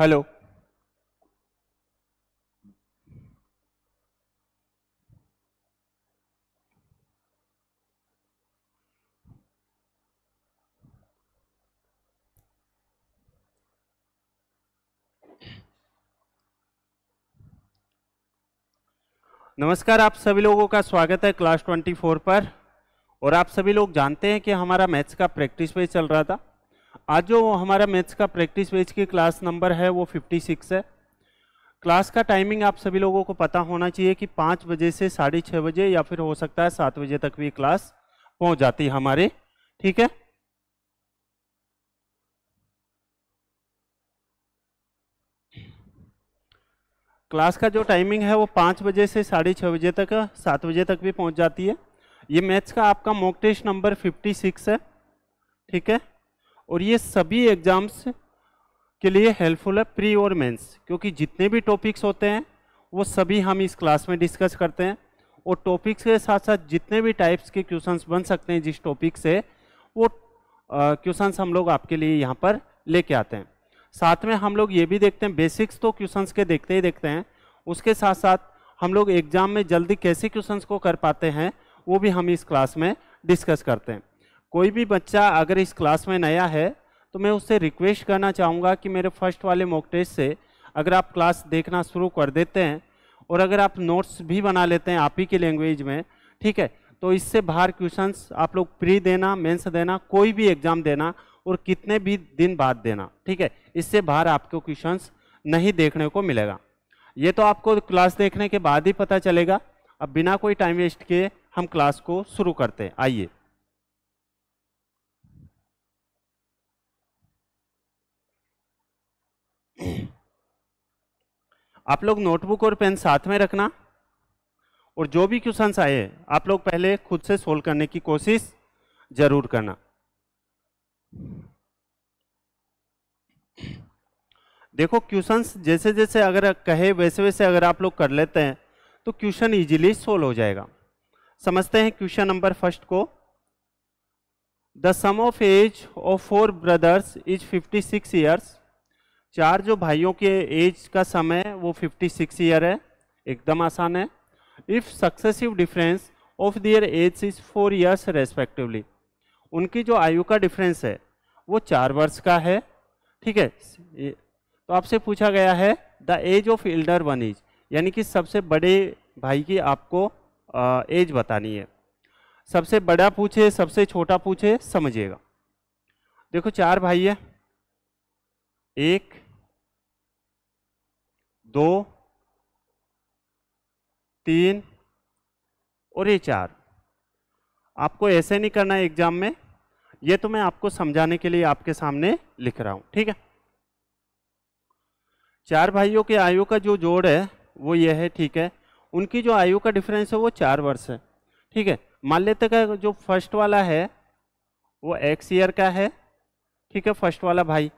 Hello नमस्कार आप सभी लोगों का स्वागत है क्लास 24 पर और आप सभी लोग जानते हैं कि हमारा मैथ्स का प्रैक्टिस भी चल रहा था आज जो हमारा मैथ्स का प्रैक्टिस बेच की क्लास नंबर है वो 56 है क्लास का टाइमिंग आप सभी लोगों को पता होना चाहिए कि पाँच बजे से साढ़े छः बजे या फिर हो सकता है सात बजे तक भी क्लास पहुंच जाती है हमारे ठीक है क्लास का जो टाइमिंग है वो पाँच बजे से साढ़े छः बजे तक सात बजे तक भी पहुंच जाती है ये मैथ्स का आपका मॉक टेस्ट नंबर 56 है ठीक है और ये सभी एग्जाम्स के लिए हेल्पफुल है प्री और मेंस क्योंकि जितने भी टॉपिक्स होते हैं वो सभी हम इस क्लास में डिस्कस करते हैं और टॉपिक्स के साथ साथ जितने भी टाइप्स के क्वेश्चंस बन सकते हैं जिस टॉपिक से वो क्वेश्चंस हम लोग आपके लिए यहाँ पर लेके आते हैं साथ में हम लोग ये भी देखते हैं बेसिक्स तो क्वेश्चंस के देखते ही देखते हैं उसके साथ साथ हम लोग एग्जाम में जल्दी कैसे क्वेश्चन को कर पाते हैं वो भी हम इस क्लास में डिस्कस करते हैं कोई भी बच्चा अगर इस क्लास में नया है तो मैं उससे रिक्वेस्ट करना चाहूँगा कि मेरे फर्स्ट वाले मॉक टेस्ट से अगर आप क्लास देखना शुरू कर देते हैं और अगर आप नोट्स भी बना लेते हैं आप ही की लैंग्वेज में ठीक है तो इससे बाहर क्वेश्चंस आप लोग प्री देना मेंस देना कोई भी एग्ज़ाम देना और कितने भी दिन बाद देना ठीक है इससे बाहर आपको क्वेश्चंस नहीं देखने को मिलेगा ये तो आपको क्लास देखने के बाद ही पता चलेगा अब बिना कोई टाइम वेस्ट किए हम क्लास को शुरू करते हैं आइए आप लोग नोटबुक और पेन साथ में रखना और जो भी क्वेश्चंस आए आप लोग पहले खुद से सोल्व करने की कोशिश जरूर करना देखो क्वेश्चंस जैसे जैसे अगर कहे वैसे वैसे अगर आप लोग कर लेते हैं तो क्वेश्चन इजीली सोल्व हो जाएगा समझते हैं क्वेश्चन नंबर फर्स्ट को the sum of age of four brothers is 56 six years चार जो भाइयों के एज का समय वो 56 ईयर है एकदम आसान है if successive difference of their age is four years respectively उनकी जो आयु का डिफरेंस है वो चार वर्ष का है ठीक है तो आपसे पूछा गया है the age of elder one is यानी कि सबसे बड़े भाई की आपको आ, एज बतानी है सबसे बड़ा पूछे सबसे छोटा पूछे समझिएगा देखो चार भाई है एक दो तीन और ये चार आपको ऐसे नहीं करना है एग्जाम में ये तो मैं आपको समझाने के लिए आपके सामने लिख रहा हूँ ठीक है चार भाइयों के आयु का जो जोड़ है वो ये है ठीक है उनकी जो आयु का डिफरेंस है वो चार वर्ष है ठीक है मान लेते का जो फर्स्ट वाला है वो एक्स ईयर का है ठीक है फर्स्ट वाला भाई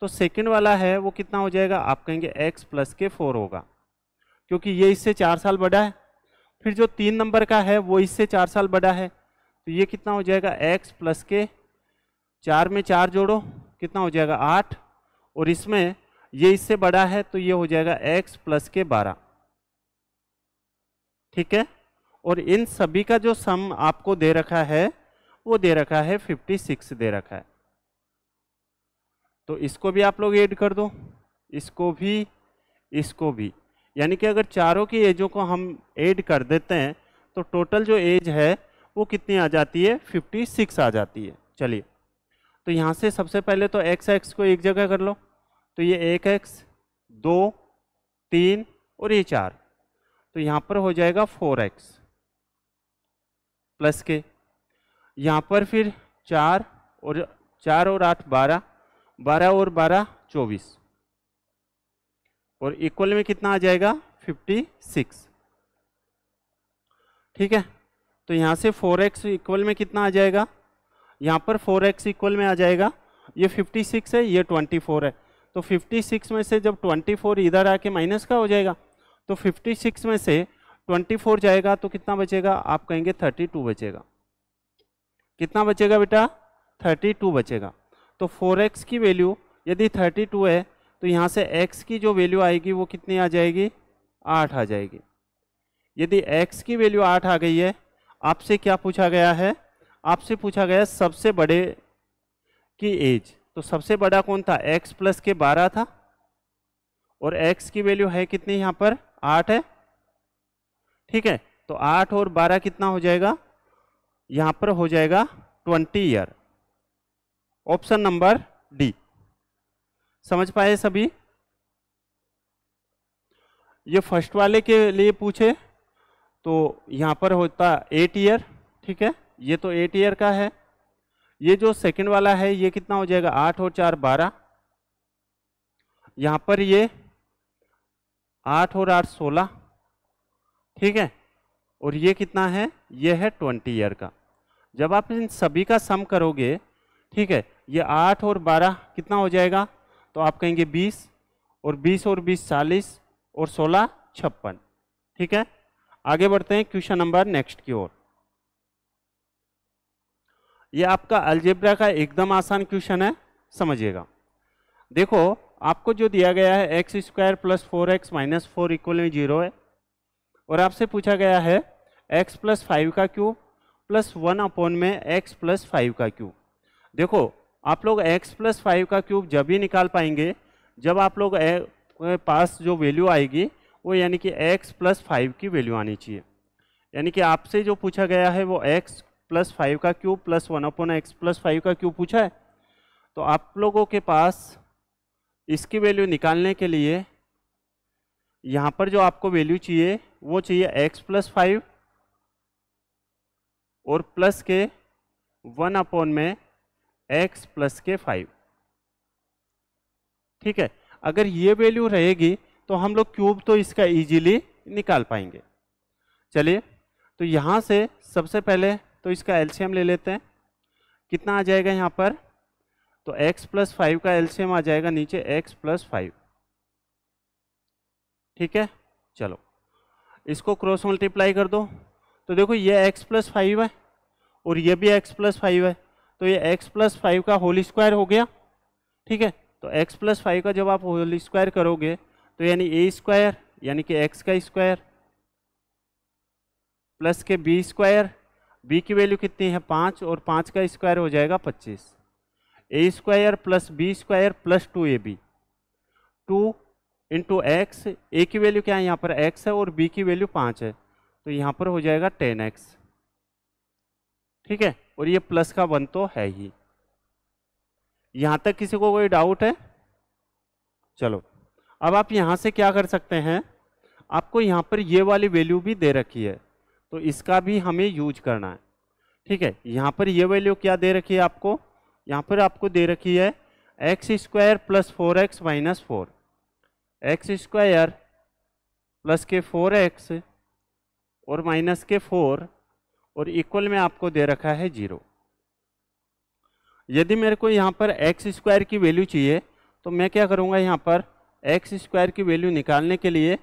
तो सेकंड वाला है वो कितना हो जाएगा आप कहेंगे एक्स प्लस के फोर होगा क्योंकि ये इससे चार साल बड़ा है फिर जो तीन नंबर का है वो इससे चार साल बड़ा है तो ये कितना हो जाएगा एक्स प्लस के चार में चार जोड़ो कितना हो जाएगा आठ और इसमें ये इससे बड़ा है तो ये हो जाएगा एक्स प्लस के बारह ठीक है और इन सभी का जो सम आपको दे रखा है वो दे रखा है 56 दे रखा है तो इसको भी आप लोग ऐड कर दो इसको भी इसको भी यानी कि अगर चारों की एजों को हम ऐड कर देते हैं तो टोटल जो एज है वो कितनी आ जाती है फिफ्टी सिक्स आ जाती है चलिए तो यहाँ से सबसे पहले तो एक्स एक्स को एक जगह कर लो तो ये एक एक्स दो तीन और ये चार तो यहाँ पर हो जाएगा फोर एक्स प्लस के यहाँ पर फिर चार और चार और आठ बारह बारह और बारह चौबीस और इक्वल में कितना आ जाएगा फिफ्टी सिक्स ठीक है तो यहाँ से फोर एक्स इक्वल में कितना आ जाएगा यहाँ पर फोर एक्स इक्वल में आ जाएगा ये फिफ्टी सिक्स है ये ट्वेंटी फोर है तो फिफ्टी सिक्स में से जब ट्वेंटी फोर इधर आके माइनस का हो जाएगा तो फिफ्टी सिक्स में से ट्वेंटी फोर जाएगा तो कितना बचेगा आप कहेंगे थर्टी टू बचेगा कितना बचेगा बेटा थर्टी टू बचेगा तो फोर एक्स की वैल्यू यदि थर्टी टू है तो यहाँ से एक्स की जो वैल्यू आएगी वो कितनी आ जाएगी आठ आ जाएगी यदि एक्स की वैल्यू आठ आ गई है आपसे क्या पूछा गया है आपसे पूछा गया सबसे बड़े की एज तो सबसे बड़ा कौन था एक्स प्लस के बारह था और एक्स की वैल्यू है कितनी यहाँ पर आठ है ठीक है तो आठ और बारह कितना हो जाएगा यहाँ पर हो जाएगा twenty year option number D समझ पाए सभी ये फर्स्ट वाले के लिए पूछे तो यहाँ पर होता एट ईयर ठीक है ये तो एट ईयर का है ये जो सेकंड वाला है ये कितना हो जाएगा आठ और चार बारह यहाँ पर ये आठ और आठ सोलह ठीक है और ये कितना है ये है ट्वेंटी ईयर का जब आप इन सभी का सम करोगे ठीक है ये आठ और बारह कितना हो जाएगा तो आप कहेंगे बीस और बीस और बीस चालीस और सोलह छप्पन ठीक है आगे बढ़ते हैं क्वेश्चन नंबर नेक्स्ट की ओर ये आपका अल्जेब्रा का एकदम आसान क्वेश्चन है समझिएगा देखो आपको जो दिया गया है X square plus four X minus four equal में जीरो है और आपसे पूछा गया है एक्स प्लस फाइव का क्यूब प्लस वन अपॉन में एक्स प्लस फाइव का क्यूब देखो आप लोग x प्लस फाइव का क्यूब जब ही निकाल पाएंगे जब आप लोग पास जो वैल्यू आएगी वो यानी कि x प्लस फाइव की वैल्यू आनी चाहिए यानी कि आपसे जो पूछा गया है वो x प्लस फाइव का cube plus one upon X plus five का क्यूब पूछा है तो आप लोगों के पास इसकी वैल्यू निकालने के लिए यहाँ पर जो आपको वैल्यू चाहिए वो चाहिए x प्लस फाइव और प्लस के वन अपॉन में एक्स प्लस के फाइव ठीक है अगर ये वैल्यू रहेगी तो हम लोग क्यूब तो इसका इजीली निकाल पाएंगे चलिए तो यहाँ से सबसे पहले तो इसका एलसीएम ले लेते हैं कितना आ जाएगा यहाँ पर तो x प्लस फाइव का एलसीएम आ जाएगा नीचे x प्लस फाइव ठीक है चलो इसको क्रॉस मल्टीप्लाई कर दो तो देखो ये x प्लस फाइव है और ये भी x प्लस फाइव है तो ये एक्स प्लस फाइव का होल स्क्वायर हो गया ठीक है तो एक्स प्लस फाइव का जब आप होल स्क्वायर करोगे तो यानी ए स्क्वायर यानी कि एक्स का स्क्वायर प्लस के बी स्क्वायर बी की वैल्यू कितनी है पाँच और पाँच का स्क्वायर हो जाएगा पच्चीस A square plus B square plus two A B two into X A की वैल्यू क्या है यहाँ पर एक्स है और बी की वैल्यू पाँच है तो यहाँ पर हो जाएगा टेन एक्स ठीक है और ये प्लस का वन तो है ही यहां तक किसी को कोई डाउट है चलो अब आप यहां से क्या कर सकते हैं आपको यहां पर ये वाली वैल्यू भी दे रखी है तो इसका भी हमें यूज करना है ठीक है यहां पर ये वैल्यू क्या दे रखी है आपको यहां पर आपको दे रखी है X square plus four X minus four X square plus के फोर एक्स और माइनस के फोर और इक्वल में आपको दे रखा है जीरो यदि मेरे को यहाँ पर एक्स स्क्वायर की वैल्यू चाहिए तो मैं क्या करूँगा यहाँ पर एक्स स्क्वायर की वैल्यू निकालने के लिए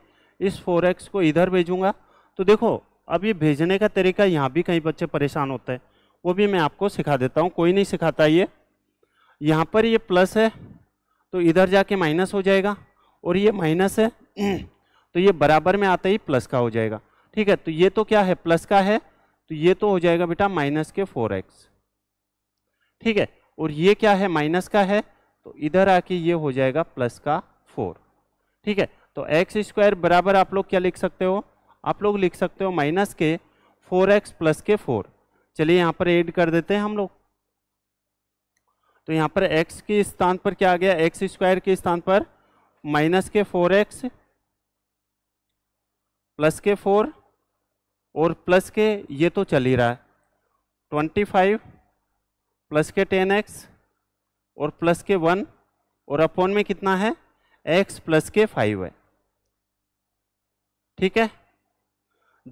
इस फोर एक्स को इधर भेजूँगा तो देखो अब ये भेजने का तरीका यहाँ भी कहीं बच्चे परेशान होते हैं वो भी मैं आपको सिखा देता हूँ कोई नहीं सिखाता ये यहाँ पर ये प्लस है तो इधर जाके माइनस हो जाएगा और ये माइनस है तो ये बराबर में आता ही प्लस का हो जाएगा ठीक है तो ये तो क्या है प्लस का है तो ये तो हो जाएगा बेटा माइनस के फोर एक्स ठीक है और ये क्या है माइनस का है तो इधर आके ये हो जाएगा प्लस का फोर ठीक है तो एक्स स्क्वायर बराबर आप लोग क्या लिख सकते हो आप लोग लिख सकते हो माइनस के फोर एक्स प्लस के फोर चलिए यहाँ पर एड कर देते हैं हम लोग तो यहाँ पर x के स्थान पर क्या आ गया एक्स स्क्वायर के स्थान पर माइनस के फोर एक्स प्लस के फोर और प्लस के ये तो चल ही रहा है ट्वेंटी फाइव प्लस के टेन एक्स और प्लस के वन और अपॉन में कितना है एक्स प्लस के फाइव है ठीक है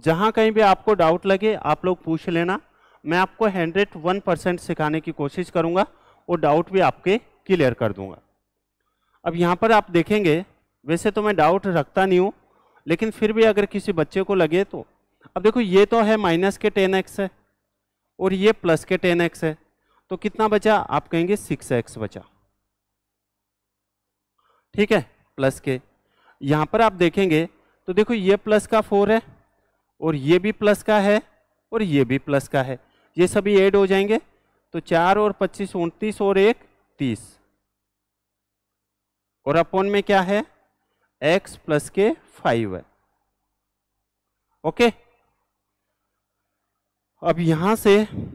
जहाँ कहीं भी आपको डाउट लगे आप लोग पूछ लेना मैं आपको हंड्रेड वन परसेंट सिखाने की कोशिश करूँगा और डाउट भी आपके क्लियर कर दूँगा अब यहाँ पर आप देखेंगे वैसे तो मैं डाउट रखता नहीं हूँ लेकिन फिर भी अगर किसी बच्चे को लगे तो अब देखो ये तो है माइनस के टेन एक्स है और ये प्लस के टेन एक्स है तो कितना बचा आप कहेंगे सिक्स एक्स बचा ठीक है प्लस के यहाँ पर आप देखेंगे तो देखो ये प्लस का फोर है और ये भी प्लस का है और ये भी प्लस का है ये सभी ऐड हो जाएंगे तो चार और पच्चीस उनतीस और एक तीस और अपोन में क्या है एक्स प्लस के फाइव है ओके अब यहाँ से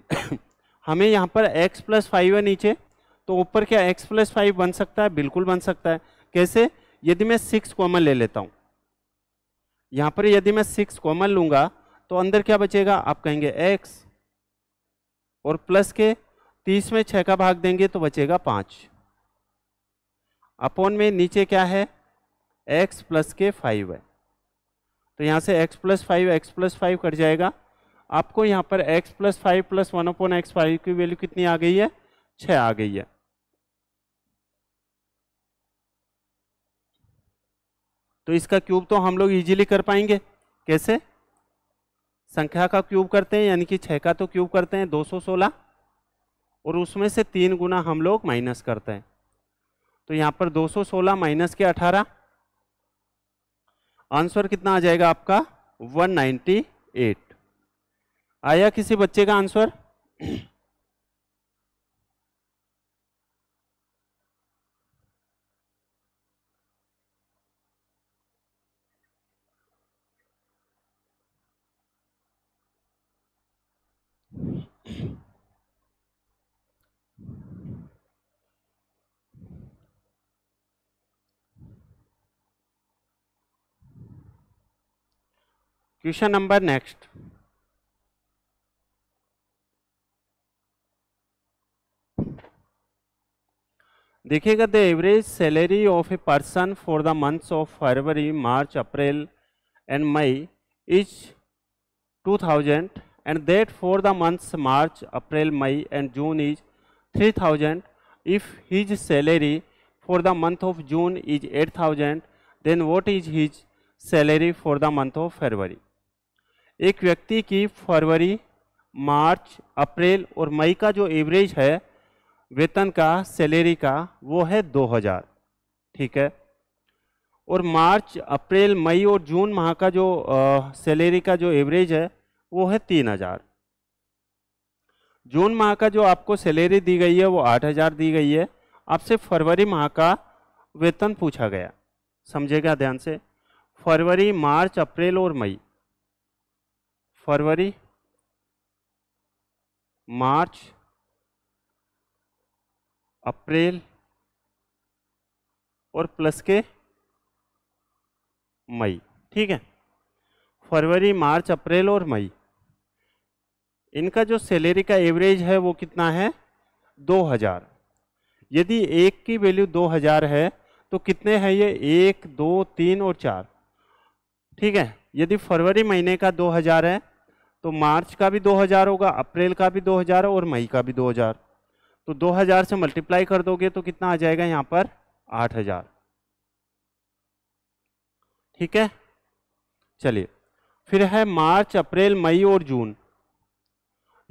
हमें यहाँ पर x प्लस फाइव है नीचे तो ऊपर क्या x प्लस फाइव बन सकता है बिल्कुल बन सकता है कैसे यदि मैं सिक्स कॉमन ले लेता हूँ यहाँ पर यदि मैं सिक्स कॉमन लूँगा तो अंदर क्या बचेगा आप कहेंगे x और प्लस के तीस में छः का भाग देंगे तो बचेगा पाँच अपोन में नीचे क्या है x प्लस के फाइव है तो यहाँ से x plus five X plus five cut जाएगा आपको यहाँ पर x plus five plus one upon X five की वैल्यू कितनी आ गई है छ आ गई है तो इसका क्यूब तो हम लोग इजीली कर पाएंगे कैसे संख्या का क्यूब करते हैं यानी कि छः का तो क्यूब करते हैं 216 और उसमें से तीन गुना हम लोग माइनस करते हैं तो यहाँ पर 216 माइनस के अठारह आंसर कितना आ जाएगा आपका 198 आया किसी बच्चे का आंसर क्वेश्चन नंबर नेक्स्ट देखिएगा the average salary of a person for the months of February March April and May is 2000 and that for the months March April May and June is 3000 if his salary for the month of June is 8000 then what is his salary for the month of February एक व्यक्ति की फरवरी March अप्रैल और मई का जो average है वेतन का salary का वो है 2000 ठीक है और मार्च अप्रैल मई और जून माह का जो सैलरी का जो एवरेज है वो है 3000 जून माह का जो आपको सैलरी दी गई है वो 8000 दी गई है आपसे फरवरी माह का वेतन पूछा गया समझेगा ध्यान से फरवरी मार्च अप्रैल और मई फरवरी मार्च अप्रैल और प्लस के मई ठीक है फरवरी मार्च अप्रैल और मई इनका जो सैलरी का एवरेज है वो कितना है 2000 यदि एक की वैल्यू 2000 है तो कितने हैं ये एक दो तीन और चार ठीक है यदि फरवरी महीने का 2000 है तो मार्च का भी 2000 होगा अप्रैल का भी 2000 और मई का भी 2000 तो 2000 से मल्टीप्लाई कर दोगे तो कितना आ जाएगा यहाँ पर 8000 ठीक है चलिए फिर है मार्च अप्रैल मई और जून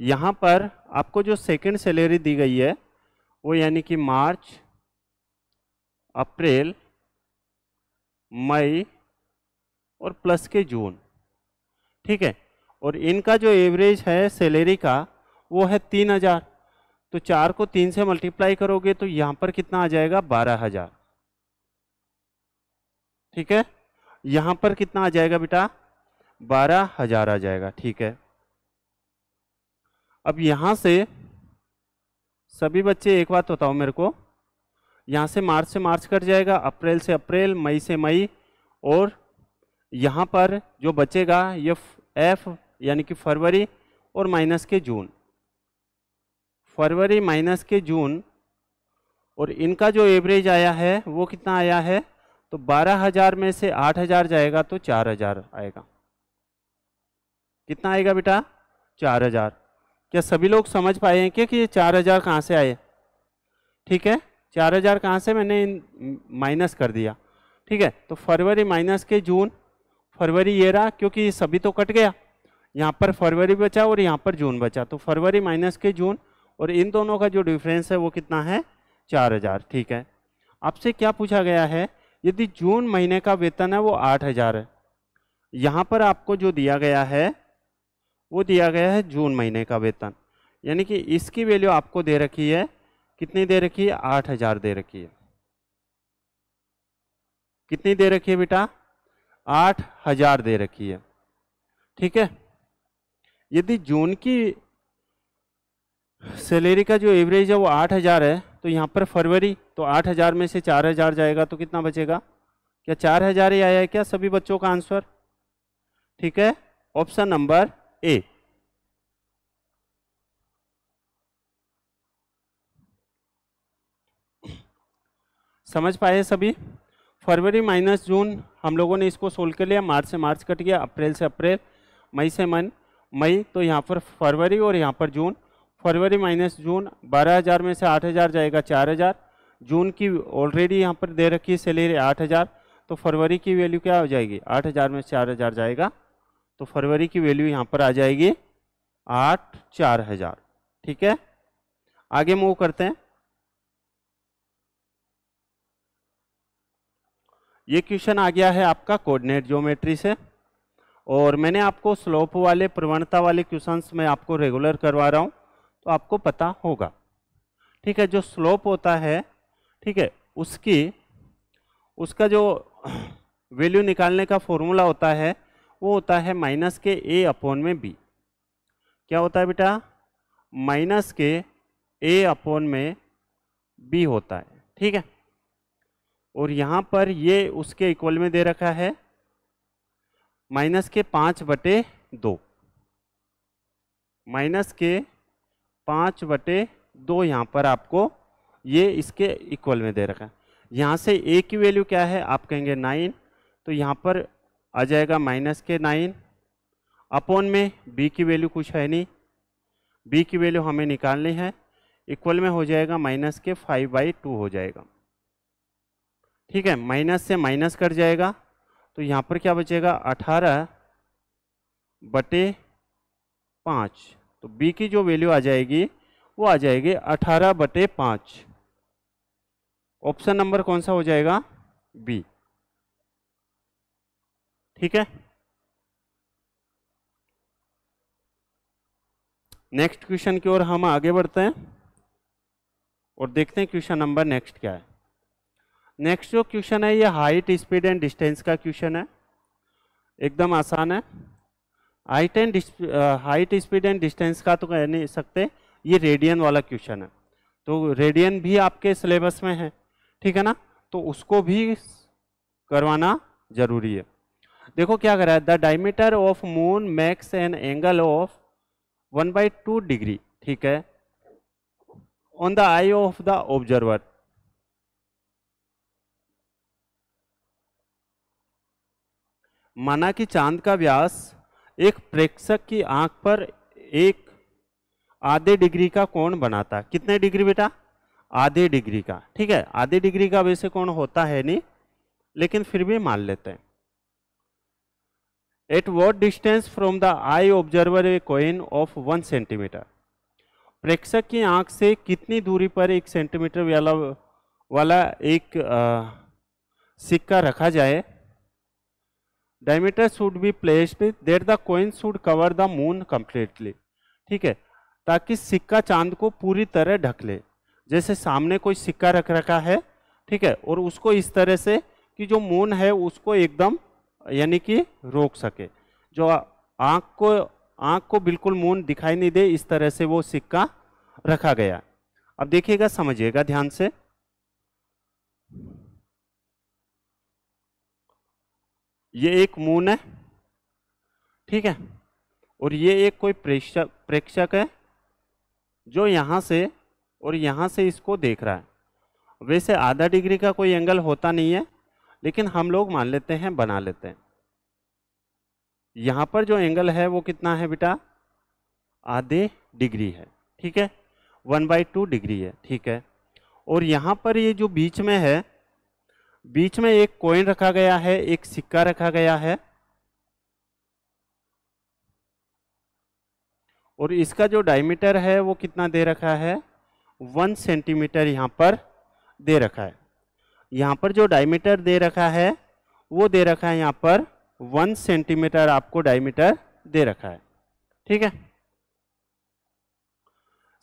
यहाँ पर आपको जो सेकंड सैलरी दी गई है वो यानी कि मार्च अप्रैल मई और प्लस के जून ठीक है और इनका जो एवरेज है सैलरी का वो है तीन हज़ार तो चार को तीन से मल्टीप्लाई करोगे तो यहां पर कितना आ जाएगा बारह हजार ठीक है यहां पर कितना आ जाएगा बेटा बारह हजार आ जाएगा ठीक है अब यहां से सभी बच्चे एक बात बताओ मेरे को यहां से मार्च से मार्च कट जाएगा अप्रैल से अप्रैल मई से मई और यहां पर जो बचेगा ये एफ यानी कि फरवरी और माइनस के जून फरवरी माइनस के जून और इनका जो एवरेज आया है वो कितना आया है तो 12000 में से 8000 जाएगा तो 4000 आएगा कितना आएगा बेटा 4000 क्या सभी लोग समझ पाए हैं क्या कि ये 4000 कहाँ से आए ठीक है 4000 कहाँ से मैंने इन माइनस कर दिया ठीक है तो फरवरी माइनस के जून फरवरी ये रहा क्योंकि ये सभी तो कट गया यहाँ पर फरवरी बचा और यहाँ पर जून बचा तो फरवरी माइनस के जून और इन दोनों का जो डिफरेंस है वो कितना है चार हजार ठीक है आपसे क्या पूछा गया है यदि जून महीने का वेतन है वो आठ हजार है यहाँ पर आपको जो दिया गया है वो दिया गया है जून महीने का वेतन यानी कि इसकी वैल्यू आपको दे रखी है कितनी दे रखी है आठ हजार दे रखी है कितनी दे रखी है बेटा आठ हजार दे रखी है ठीक है यदि जून की सैलरी का जो एवरेज है वो आठ हज़ार है तो यहाँ पर फरवरी तो आठ हज़ार में से चार हज़ार जाएगा तो कितना बचेगा क्या चार हज़ार ही आया है क्या सभी बच्चों का आंसर ठीक है ऑप्शन नंबर ए समझ पाए सभी फरवरी माइनस जून हम लोगों ने इसको सोल्व कर लिया मार्च से मार्च कट गया अप्रैल से अप्रैल मई से मन मई तो यहाँ पर फरवरी और यहाँ पर जून फरवरी माइनस जून 12000 में से 8000 जाएगा 4000 जून की ऑलरेडी यहाँ पर दे रखी है सैलरी 8000 तो फरवरी की वैल्यू क्या हो जाएगी 8000 में से 4000 जाएगा तो फरवरी की वैल्यू यहाँ पर आ जाएगी आठ चार हजार ठीक है आगे मूव करते हैं ये क्वेश्चन आ गया है आपका कोऑर्डिनेट ज्योमेट्री से और मैंने आपको स्लोप वाले प्रवणता वाले क्वेश्चंस मैं आपको रेगुलर करवा रहा हूँ तो आपको पता होगा ठीक है जो स्लोप होता है ठीक है उसकी उसका जो वैल्यू निकालने का फॉर्मूला होता है वो होता है माइनस के ए अपोन में बी क्या होता है बेटा माइनस के ए अपोन में बी होता है ठीक है और यहाँ पर ये उसके इक्वल में दे रखा है माइनस के पाँच बटे दो माइनस के पाँच बटे दो यहाँ पर आपको ये इसके इक्वल में दे रखा है यहाँ से ए की वैल्यू क्या है आप कहेंगे नाइन तो यहाँ पर आ जाएगा माइनस के नाइन अपॉन में बी की वैल्यू कुछ है नहीं बी की वैल्यू हमें निकालनी है इक्वल में हो जाएगा माइनस के फाइव बाई टू हो जाएगा ठीक है माइनस से माइनस कट जाएगा तो यहाँ पर क्या बचेगा अठारह बटे पाँच तो बी की जो वैल्यू आ जाएगी वो आ जाएगी अठारह बटे पाँच ऑप्शन नंबर कौन सा हो जाएगा बी ठीक है नेक्स्ट क्वेश्चन की ओर हम आगे बढ़ते हैं और देखते हैं क्वेश्चन नंबर नेक्स्ट क्या है नेक्स्ट जो क्वेश्चन है ये हाइट स्पीड एंड डिस्टेंस का क्वेश्चन है एकदम आसान है height and height speed and distance का तो कह नहीं सकते ये रेडियन वाला क्वेश्चन है तो रेडियन भी आपके सिलेबस में है ठीक है ना तो उसको भी करवाना जरूरी है देखो क्या रहा है the diameter of moon max an angle of one by two degree ठीक है on the eye of the observer माना कि चांद का व्यास एक प्रेक्षक की आंख पर एक आधे डिग्री का कोण बनाता कितने डिग्री बेटा आधे डिग्री का ठीक है आधे डिग्री का वैसे कोण होता है नहीं लेकिन फिर भी मान लेते हैं at what distance from the eye observer a coin of one centimetre प्रेक्षक की आंख से कितनी दूरी पर एक सेंटीमीटर वाला वाला एक आ, सिक्का रखा जाए diameter should be placed that the coin should cover the moon completely ठीक है ताकि सिक्का चांद को पूरी तरह ढक ले जैसे सामने कोई सिक्का रख रखा है ठीक है और उसको इस तरह से कि जो मून है उसको एकदम यानी कि रोक सके जो आँख को आँख को बिल्कुल मून दिखाई नहीं दे इस तरह से वो सिक्का रखा गया अब देखिएगा समझिएगा ध्यान से ये एक मून है ठीक है और ये एक कोई प्रेक्षक प्रेक्षक है जो यहाँ से और यहाँ से इसको देख रहा है वैसे आधा डिग्री का कोई एंगल होता नहीं है लेकिन हम लोग मान लेते हैं बना लेते हैं यहाँ पर जो एंगल है वो कितना है बेटा आधे डिग्री है ठीक है वन बाई टू डिग्री है ठीक है और यहाँ पर ये जो बीच में है बीच में एक कॉइन रखा गया है एक सिक्का रखा गया है और इसका जो डायमीटर है वो कितना दे रखा है वन सेंटीमीटर यहाँ पर दे रखा है यहाँ पर जो डायमीटर दे रखा है वो दे रखा है यहाँ पर वन सेंटीमीटर आपको डायमीटर दे रखा है ठीक है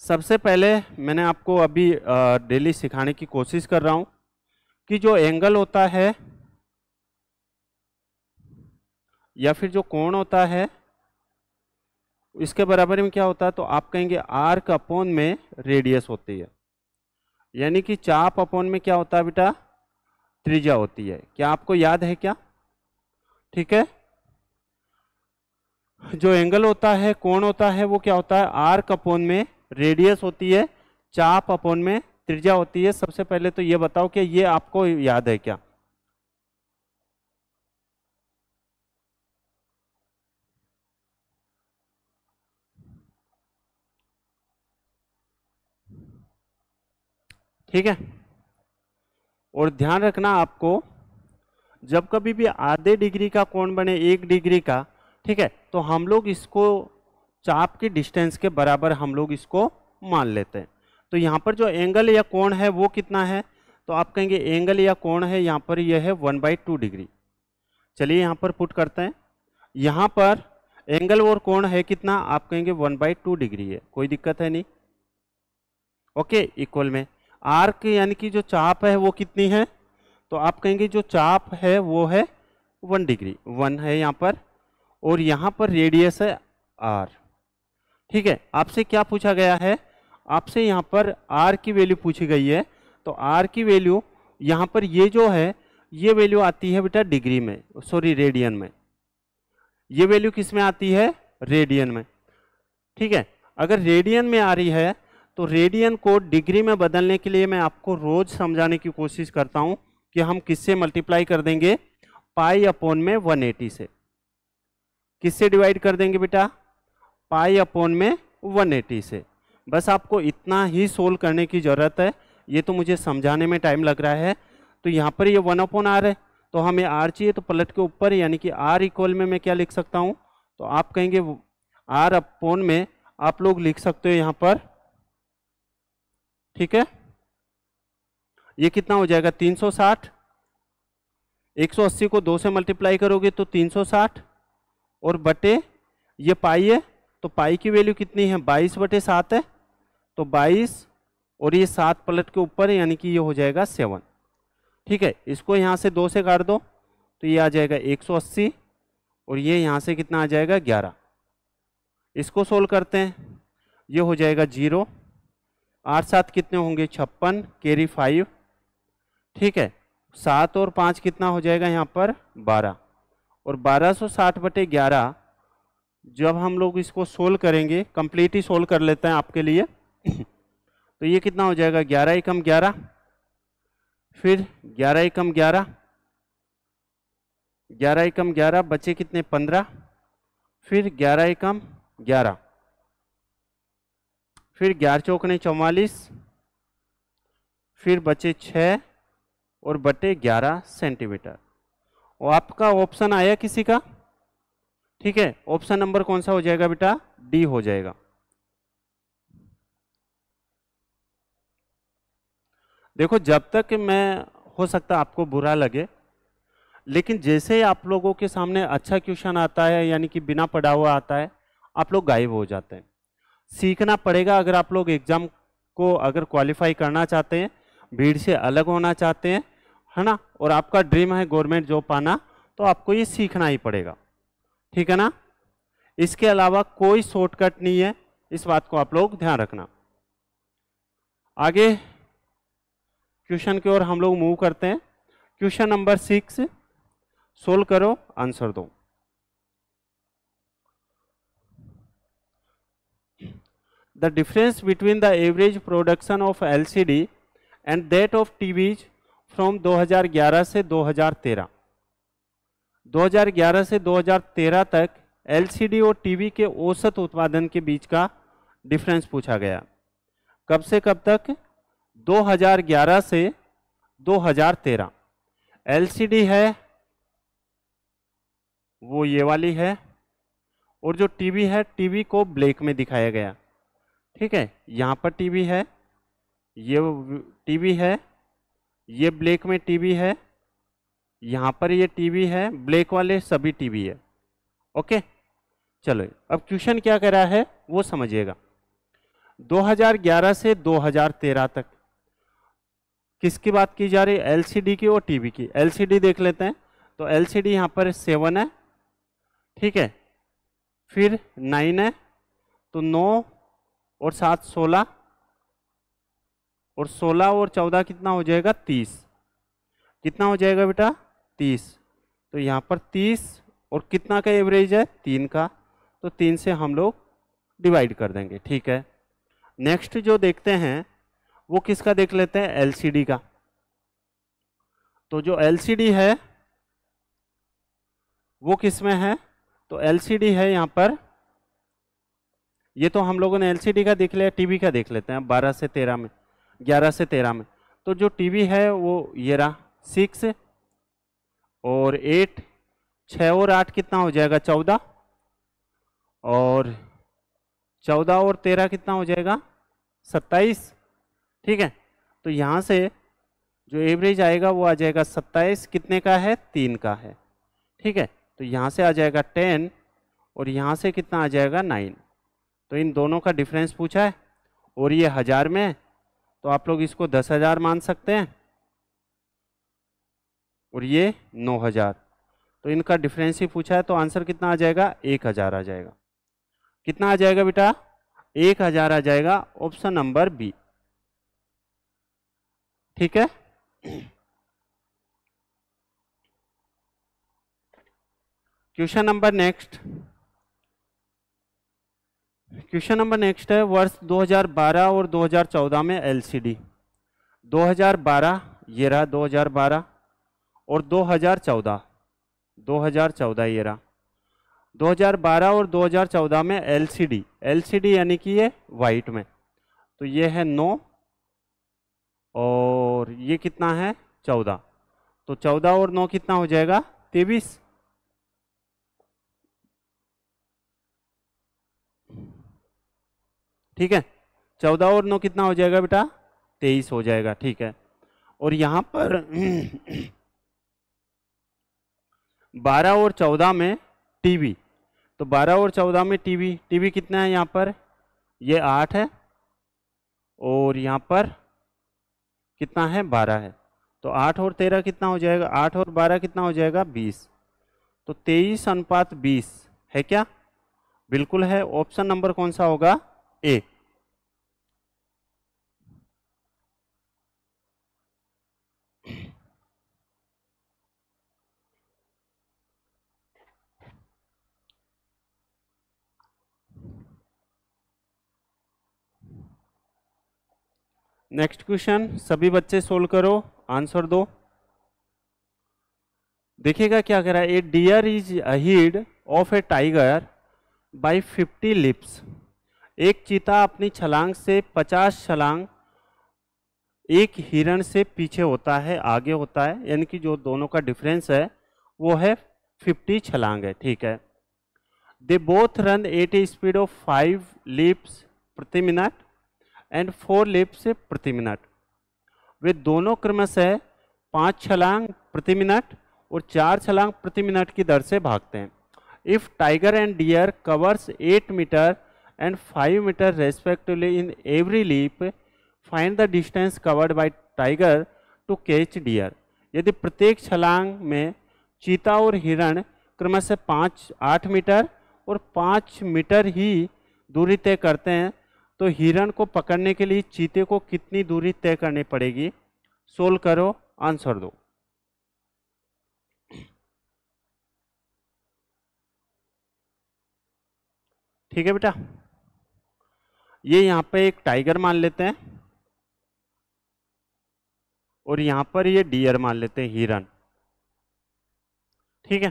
सबसे पहले मैंने आपको अभी डेली सिखाने की कोशिश कर रहा हूँ कि जो एंगल होता है या फिर जो कोण होता है इसके बराबर में क्या होता है तो आप कहेंगे आर्क अपोन में रेडियस होती है यानी कि चाप अपोन में क्या होता है बेटा त्रिज्या होती है क्या आपको याद है क्या ठीक है जो एंगल होता है कोण होता है वो क्या होता है आर्क अपोन में रेडियस होती है चाप अपोन में त्रिज्या होती है सबसे पहले तो ये बताओ कि ये आपको याद है क्या ठीक है और ध्यान रखना आपको जब कभी भी आधे डिग्री का कोण बने एक डिग्री का ठीक है तो हम लोग इसको चाप की डिस्टेंस के बराबर हम लोग इसको मान लेते हैं तो यहाँ पर जो एंगल या कोण है वो कितना है तो आप कहेंगे एंगल या कोण है यहाँ पर यह है वन बाई टू डिग्री चलिए यहाँ पर पुट करते हैं यहाँ पर एंगल और कोण है कितना आप कहेंगे वन बाई टू डिग्री है कोई दिक्कत है नहीं ओके इक्वल में आर्क यानी कि जो चाप है वो कितनी है तो आप कहेंगे जो चाप है वो है वन डिग्री वन है यहाँ पर और यहाँ पर रेडियस है आर ठीक है आपसे क्या पूछा गया है आपसे यहाँ पर आर की वैल्यू पूछी गई है तो आर की वैल्यू यहाँ पर ये जो है ये वैल्यू आती है बेटा डिग्री में सॉरी रेडियन में ये वैल्यू किस में आती है रेडियन में ठीक है अगर रेडियन में आ रही है तो रेडियन को डिग्री में बदलने के लिए मैं आपको रोज समझाने की कोशिश करता हूँ कि हम किससे मल्टीप्लाई कर देंगे पाई अपोन में वन से किससे डिवाइड कर देंगे बेटा पाई अपोन में 180 से बस आपको इतना ही सोल्व करने की ज़रूरत है ये तो मुझे समझाने में टाइम लग रहा है तो यहाँ पर ये वन अपॉन आर है तो हमें आर चाहिए तो पलट के ऊपर यानी कि आर इक्वल में मैं क्या लिख सकता हूँ तो आप कहेंगे आर अपॉन में आप लोग लिख सकते हो यहाँ पर ठीक है ये कितना हो जाएगा 360 180 को दो से मल्टीप्लाई करोगे तो 360 और बटे ये पाई है तो पाई की वैल्यू कितनी है 22 बटे सात है तो 22 और ये सात पलट के ऊपर यानी कि ये हो जाएगा सेवन ठीक है इसको यहाँ से दो से काट दो तो ये आ जाएगा 180 और ये यहाँ से कितना आ जाएगा ग्यारह इसको सोल्व करते हैं ये हो जाएगा जीरो आठ सात कितने होंगे छप्पन केरी फाइव ठीक है सात और पाँच कितना हो जाएगा यहाँ पर बारह और बारह सौ साठ बटे ग्यारह जब हम लोग इसको सोल्व करेंगे कंप्लीट ही सोल्व कर लेते हैं आपके लिए तो ये कितना हो जाएगा ग्यारह एकम ग्यारह फिर ग्यारह एकम ग्यारह ग्यारह एकम ग्यारह बचे कितने पंद्रह फिर ग्यारह एकम ग्यारह फिर ग्यारह चौकने चौवालीस फिर बचे छः और बटे ग्यारह सेंटीमीटर और आपका ऑप्शन आया किसी का ठीक है ऑप्शन नंबर कौन सा हो जाएगा बेटा डी हो जाएगा देखो जब तक मैं हो सकता आपको बुरा लगे लेकिन जैसे ही आप लोगों के सामने अच्छा क्वेश्चन आता है यानी कि बिना पढ़ा हुआ आता है आप लोग गायब हो जाते हैं सीखना पड़ेगा अगर आप लोग एग्ज़ाम को अगर क्वालिफाई करना चाहते हैं भीड़ से अलग होना चाहते हैं है ना और आपका ड्रीम है गवर्नमेंट जॉब पाना तो आपको ये सीखना ही पड़ेगा ठीक है ना इसके अलावा कोई शॉर्टकट नहीं है इस बात को आप लोग ध्यान रखना आगे क्वेश्चन की ओर हम लोग मूव करते हैं क्वेश्चन नंबर सिक्स सोल्व करो आंसर दो the difference between the average production of L C D and that of TVs from दो हजार ग्यारह से दो दो हजार तेरह हजार ग्यारह से दो हजार तेरह तक एल सी डी और टीवी के औसत उत्पादन के बीच का डिफरेंस पूछा गया कब से कब तक 2011 से 2013 एलसीडी है वो ये वाली है और जो टीवी है टीवी को ब्लैक में दिखाया गया ठीक है यहाँ पर टीवी है ये टीवी है ये ब्लैक में टीवी है यहाँ पर ये टीवी है ब्लैक वाले सभी टीवी है ओके चलो अब क्वेश्चन क्या कह रहा है वो समझिएगा 2011 से 2013 तक किसकी बात की जा रही है एलसीडी की और टीवी की एलसीडी देख लेते हैं तो सी डी यहाँ पर सेवन है ठीक है फिर नाइन है तो नौ और सात सोलह और सोलह और चौदह कितना हो जाएगा तीस कितना हो जाएगा बेटा तीस तो यहाँ पर तीस और कितना का एवरेज है तीन का तो तीन से हम लोग डिवाइड कर देंगे ठीक है नेक्स्ट जो देखते हैं वो किसका देख लेते हैं एलसीडी का तो जो एलसीडी है वो किस में है तो एलसीडी है यहां पर ये तो हम लोगों ने एलसीडी का देख लिया टीवी का देख लेते हैं बारह से तेरह में ग्यारह से तेरह में तो जो टीवी है वो ये रहा सिक्स और एट छ और आठ कितना हो जाएगा चौदह और चौदह और तेरह कितना हो जाएगा सत्ताईस ठीक है तो यहाँ से जो एवरेज आएगा वो आ जाएगा सत्ताईस कितने का है तीन का है ठीक है तो यहाँ से आ जाएगा टेन और यहाँ से कितना आ जाएगा नाइन तो इन दोनों का डिफरेंस पूछा है और ये हज़ार में है तो आप लोग इसको दस हज़ार मान सकते हैं और ये नौ हज़ार तो इनका डिफरेंस ही पूछा है तो आंसर कितना आ जाएगा एक हज़ार आ जाएगा कितना आ जाएगा बेटा एक हज़ार आ जाएगा ऑप्शन नंबर बी ठीक है question number next question number next है वर्ष 2012 और 2014 में एलसीडी 2012 ये रहा 2012 और 2014 2014 ये रहा 2012 और 2014 में एलसीडी एलसीडी यानी कि ये वाइट में तो ये है नो और ये कितना है चौदह तो चौदह और नौ कितना हो जाएगा तेईस ठीक है चौदह और नौ कितना हो जाएगा बेटा तेईस हो जाएगा ठीक है और यहाँ पर बारह और चौदह में टीवी तो बारह और चौदह में टीवी टीवी कितना है यहाँ पर ये यह आठ है और यहाँ पर कितना है बारह है तो आठ और तेरह कितना हो जाएगा आठ और बारह कितना हो जाएगा बीस तो तेईस अनुपात बीस है क्या बिल्कुल है ऑप्शन नंबर कौन सा होगा ए नेक्स्ट क्वेश्चन सभी बच्चे सोल्व करो आंसर दो देखिएगा क्या कह रहा है a deer is ahead of a tiger by 50 leaps एक चीता अपनी छलांग से 50 छलांग एक हिरण से पीछे होता है आगे होता है यानी कि जो दोनों का डिफरेंस है वो है 50 छलांग है ठीक है they both run at a speed of five leaps प्रति मिनट एंड फोर लिप्स प्रति मिनट वे दोनों क्रमशः पाँच छलांग प्रति मिनट और चार छलांग प्रति मिनट की दर से भागते हैं if tiger and deer covers eight metre and five metre respectively in every leap find the distance covered by tiger to catch deer यदि प्रत्येक छलांग में चीता और हिरण क्रमशः पाँच आठ मीटर और पाँच मीटर ही दूरी तय करते हैं तो हिरण को पकड़ने के लिए चीते को कितनी दूरी तय करनी पड़ेगी सोल्व करो आंसर दो ठीक है बेटा ये यहां पे एक टाइगर मान लेते हैं और यहां पर ये डियर मान लेते हैं हिरन ठीक है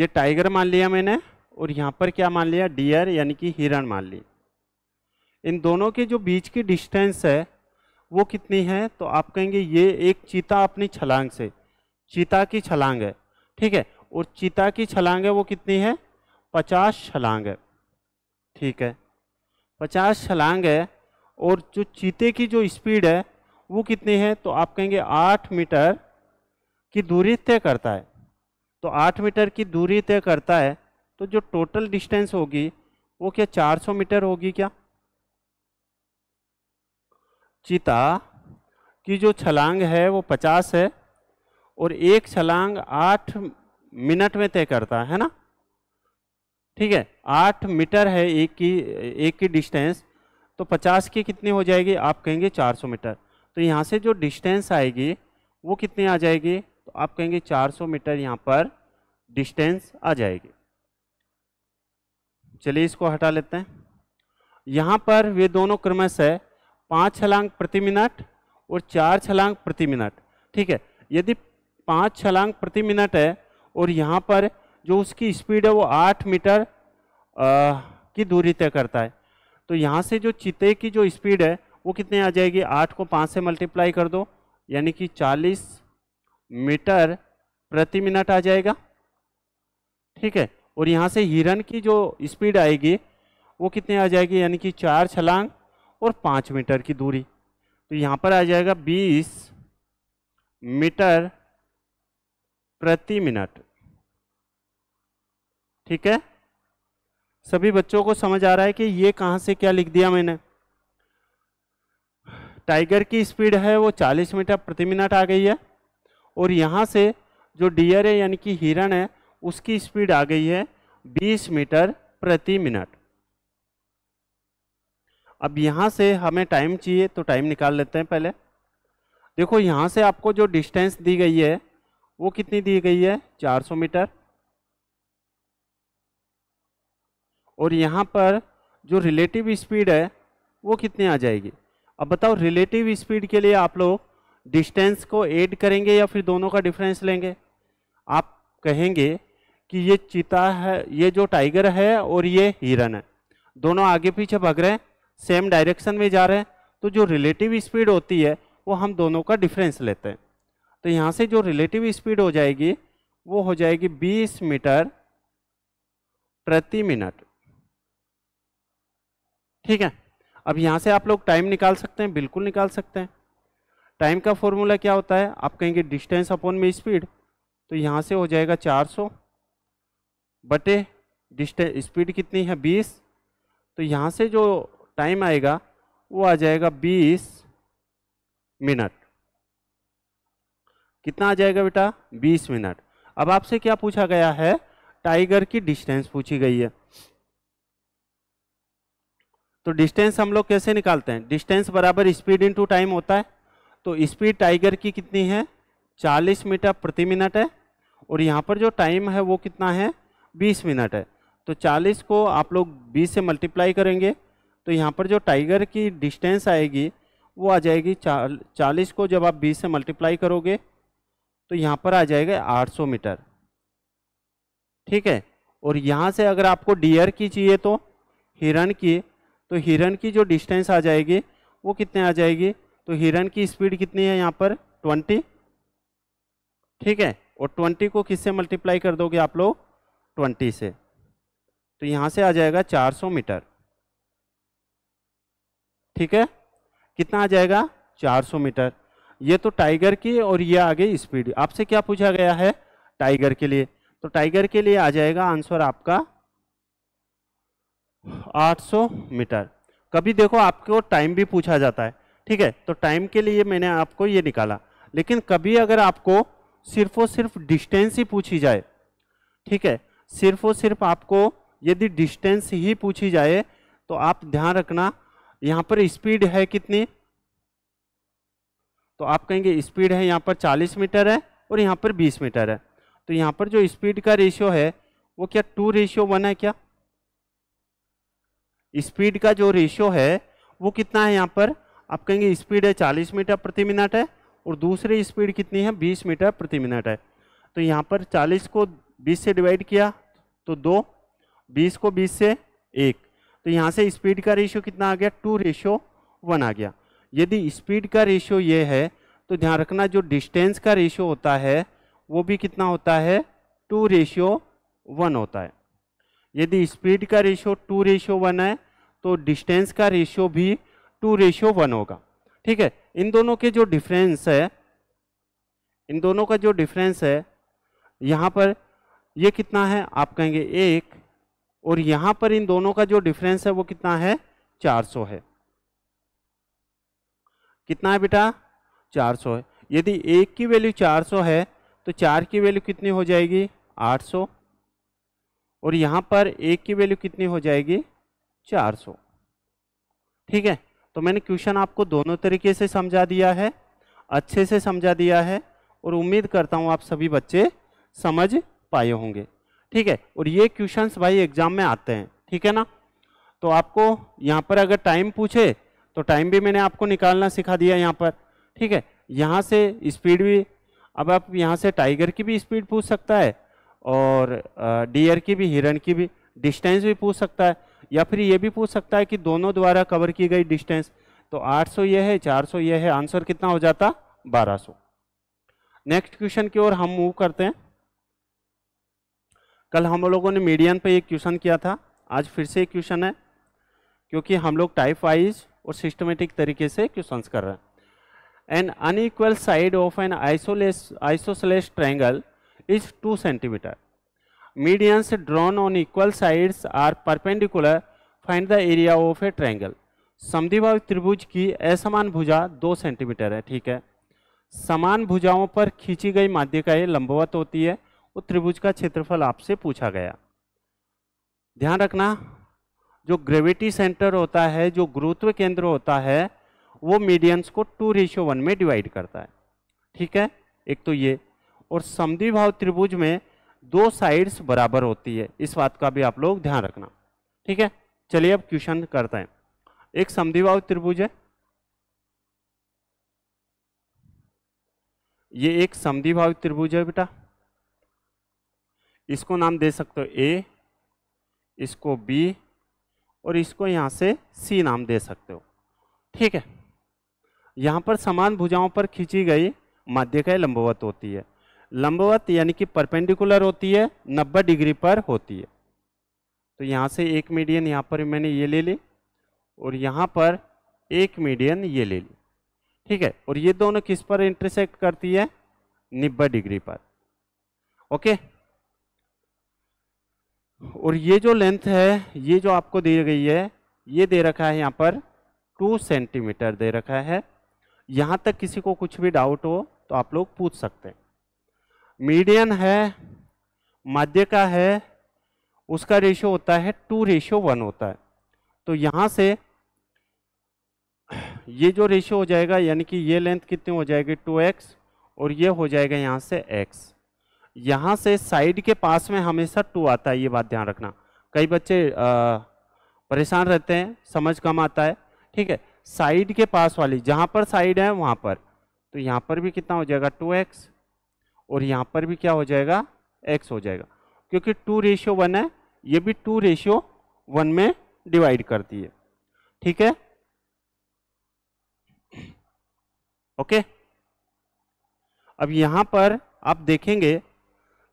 ये टाइगर मान लिया मैंने और यहां पर क्या मान लिया डियर यानी कि हिरन मान ली इन दोनों के जो बीच की डिस्टेंस है वो कितनी है तो आप कहेंगे ये एक चीता अपनी छलांग से चीता की छलांग है ठीक है और चीता की छलांग है वो कितनी है पचास छलांग है ठीक है पचास छलांग है और जो चीते की जो स्पीड है वो कितनी है तो आप कहेंगे आठ मीटर की दूरी तय करता है तो आठ मीटर की दूरी तय करता है तो जो टोटल डिस्टेंस होगी वो क्या चार सौ मीटर होगी क्या चीता की जो छलांग है वो पचास है और एक छलांग आठ मिनट में तय करता है ना ठीक है आठ मीटर है एक की एक की डिस्टेंस तो पचास की कितनी हो जाएगी आप कहेंगे चार सौ मीटर तो यहाँ से जो डिस्टेंस आएगी वो कितनी आ जाएगी तो आप कहेंगे चार सौ मीटर यहाँ पर डिस्टेंस आ जाएगी चलिए इसको हटा लेते हैं यहाँ पर वे दोनों क्रमश है पाँच छलांग प्रति मिनट और चार छलांग प्रति मिनट ठीक है यदि पाँच छलांग प्रति मिनट है और यहाँ पर जो उसकी स्पीड है वो आठ मीटर आ, की दूरी तय करता है तो यहाँ से जो चीते की जो स्पीड है वो कितने आ जाएगी आठ को पाँच से मल्टीप्लाई कर दो यानी कि चालीस मीटर प्रति मिनट आ जाएगा ठीक है और यहाँ से हिरन की जो स्पीड आएगी वो कितने आ जाएगी यानी कि चार छलांग और पाँच मीटर की दूरी तो यहाँ पर आ जाएगा बीस मीटर प्रति मिनट ठीक है सभी बच्चों को समझ आ रहा है कि ये कहाँ से क्या लिख दिया मैंने टाइगर की स्पीड है वो 40 मीटर प्रति मिनट आ गई है और यहाँ से जो डियर है यानी कि हिरण है उसकी स्पीड आ गई है 20 मीटर प्रति मिनट अब यहाँ से हमें टाइम चाहिए तो टाइम निकाल लेते हैं पहले देखो यहाँ से आपको जो डिस्टेंस दी गई है वो कितनी दी गई है 400 मीटर और यहाँ पर जो रिलेटिव स्पीड है वो कितनी आ जाएगी अब बताओ रिलेटिव स्पीड के लिए आप लोग डिस्टेंस को ऐड करेंगे या फिर दोनों का डिफरेंस लेंगे आप कहेंगे कि ये चीता है ये जो टाइगर है और ये हिरन है दोनों आगे पीछे भाग रहे हैं सेम डायरेक्शन में जा रहे हैं तो जो रिलेटिव स्पीड होती है वो हम दोनों का डिफरेंस लेते हैं तो यहाँ से जो रिलेटिव स्पीड हो जाएगी वो हो जाएगी 20 मीटर प्रति मिनट ठीक है अब यहाँ से आप लोग टाइम निकाल सकते हैं बिल्कुल निकाल सकते हैं टाइम का फॉर्मूला क्या होता है आप कहेंगे डिस्टेंस अपॉन में स्पीड तो यहाँ से हो जाएगा 400 बटे डिस्टेंस स्पीड कितनी है 20 तो यहाँ से जो टाइम आएगा वो आ जाएगा 20 मिनट कितना आ जाएगा बेटा 20 मिनट अब आपसे क्या पूछा गया है टाइगर की डिस्टेंस पूछी गई है तो डिस्टेंस हम लोग कैसे निकालते हैं डिस्टेंस बराबर स्पीड इनटू टाइम होता है तो स्पीड टाइगर की कितनी है 40 मीटर प्रति मिनट है और यहाँ पर जो टाइम है वो कितना है 20 मिनट है तो 40 को आप लोग 20 से मल्टीप्लाई करेंगे तो यहाँ पर जो टाइगर की डिस्टेंस आएगी वो आ जाएगी चा चालीस को जब आप बीस से मल्टीप्लाई करोगे तो यहाँ पर आ जाएगा आठ सौ मीटर ठीक है और यहाँ से अगर आपको डियर की चाहिए तो हिरण की तो हिरण की जो डिस्टेंस आ जाएगी वो कितने आ जाएगी तो हिरण की स्पीड कितनी है यहाँ पर ट्वेंटी ठीक है और ट्वेंटी को किससे मल्टीप्लाई कर दोगे आप लोग ट्वेंटी से तो यहाँ से आ जाएगा चार सौ मीटर ठीक है कितना आ जाएगा 400 मीटर ये तो टाइगर की और ये आगे स्पीड आपसे क्या पूछा गया है टाइगर के लिए तो टाइगर के लिए आ जाएगा आंसर आपका 800 मीटर कभी देखो आपको टाइम भी पूछा जाता है ठीक है तो टाइम के लिए मैंने आपको ये निकाला लेकिन कभी अगर आपको सिर्फ और सिर्फ डिस्टेंस ही पूछी जाए ठीक है सिर्फ और सिर्फ आपको यदि डिस्टेंस ही पूछी जाए तो आप ध्यान रखना यहाँ पर स्पीड है कितनी तो आप कहेंगे स्पीड है यहाँ पर 40 मीटर है और यहाँ पर 20 मीटर है तो यहाँ पर जो स्पीड का रेशियो है वो क्या टू रेशियो वन है क्या स्पीड का जो रेशियो है वो कितना है यहाँ पर आप कहेंगे स्पीड है 40 मीटर प्रति मिनट है और दूसरी स्पीड कितनी है 20 मीटर प्रति मिनट है तो यहाँ पर 40 को 20 से डिवाइड किया तो दो 20 को 20 से एक तो यहाँ से स्पीड का रेशियो कितना आ गया टू रेशियो वन आ गया यदि स्पीड का रेशियो ये है तो ध्यान रखना जो डिस्टेंस का रेशियो होता है वो भी कितना होता है टू रेशियो वन होता है यदि स्पीड का रेशियो टू रेशियो वन है तो डिस्टेंस का रेशियो भी टू रेशियो वन होगा ठीक है इन दोनों के जो डिफरेंस है इन दोनों का जो डिफरेंस है यहाँ पर ये कितना है आप कहेंगे एक और यहां पर इन दोनों का जो डिफरेंस है वो कितना है 400 है कितना है बेटा 400 है यदि एक की वैल्यू 400 है तो चार की वैल्यू कितनी हो जाएगी 800 और यहाँ पर एक की वैल्यू कितनी हो जाएगी 400 ठीक है तो मैंने क्वेश्चन आपको दोनों तरीके से समझा दिया है अच्छे से समझा दिया है और उम्मीद करता हूँ आप सभी बच्चे समझ पाए होंगे ठीक है और ये क्वेश्चंस भाई एग्जाम में आते हैं ठीक है ना तो आपको यहाँ पर अगर टाइम पूछे तो टाइम भी मैंने आपको निकालना सिखा दिया यहाँ पर ठीक है यहाँ से स्पीड भी अब आप यहाँ से टाइगर की भी स्पीड पूछ सकता है और डियर की भी हिरण की भी डिस्टेंस भी पूछ सकता है या फिर ये भी पूछ सकता है कि दोनों द्वारा कवर की गई डिस्टेंस तो 800 ये है 400 ये है आंसर कितना हो जाता 1200 नेक्स्ट क्वेश्चन की ओर हम मूव करते हैं कल हम लोगों ने मीडियन पे एक क्वेश्चन किया था आज फिर से एक क्वेश्चन है क्योंकि हम लोग टाइप वाइज और सिस्टमेटिक तरीके से क्वेश्चंस कर रहे हैं an unequal side of an isosceles isosceles triangle is two centimetre medians drawn on equal sides are perpendicular find the area of a triangle समधिभाव त्रिभुज की असमान भुजा दो सेंटीमीटर है ठीक है समान भुजाओं पर खींची गई माध्यिकाएँ लंबवत होती है वो त्रिभुज का क्षेत्रफल आपसे पूछा गया ध्यान रखना जो ग्रेविटी सेंटर होता है जो गुरुत्व केंद्र होता है वो मीडियंस को टू रेशियो वन में डिवाइड करता है ठीक है एक तो ये और समद्विभाव त्रिभुज में दो साइड्स बराबर होती है इस बात का भी आप लोग ध्यान रखना ठीक है चलिए अब क्वेश्चन करते हैं एक समद्विभाव त्रिभुज है ये एक समद्विभाव त्रिभुज है बेटा इसको नाम दे सकते हो ए इसको बी और इसको यहाँ से सी नाम दे सकते हो ठीक है यहाँ पर समान भुजाओं पर खींची गई माध्यिकाएं लंबवत होती है लंबवत यानी कि परपेंडिकुलर होती है नब्बे डिग्री पर होती है तो यहाँ से एक मीडियन यहाँ पर मैंने ये ले ली और यहाँ पर एक मीडियन ये ले ली ठीक है और ये दोनों किस पर इंटरसेक्ट करती है नब्बे डिग्री पर ओके और ये जो लेंथ है ये जो आपको दी गई है ये दे रखा है यहाँ पर टू सेंटीमीटर दे रखा है यहाँ तक किसी को कुछ भी डाउट हो तो आप लोग पूछ सकते हैं मीडियन है माध्य का है उसका रेशियो होता है टू रेशियो वन होता है तो यहाँ से ये जो रेशियो हो जाएगा यानी कि ये लेंथ कितनी हो जाएगी टू एक्स और ये हो जाएगा यहाँ से एक्स यहाँ से साइड के पास में हमेशा टू आता है ये बात ध्यान रखना कई बच्चे परेशान रहते हैं समझ कम आता है ठीक है साइड के पास वाली जहाँ पर साइड है वहाँ पर तो यहाँ पर भी कितना हो जाएगा टू एक्स और यहाँ पर भी क्या हो जाएगा एक्स हो जाएगा क्योंकि टू रेशियो वन है ये भी टू रेशियो वन में डिवाइड करती है ठीक है ओके अब यहाँ पर आप देखेंगे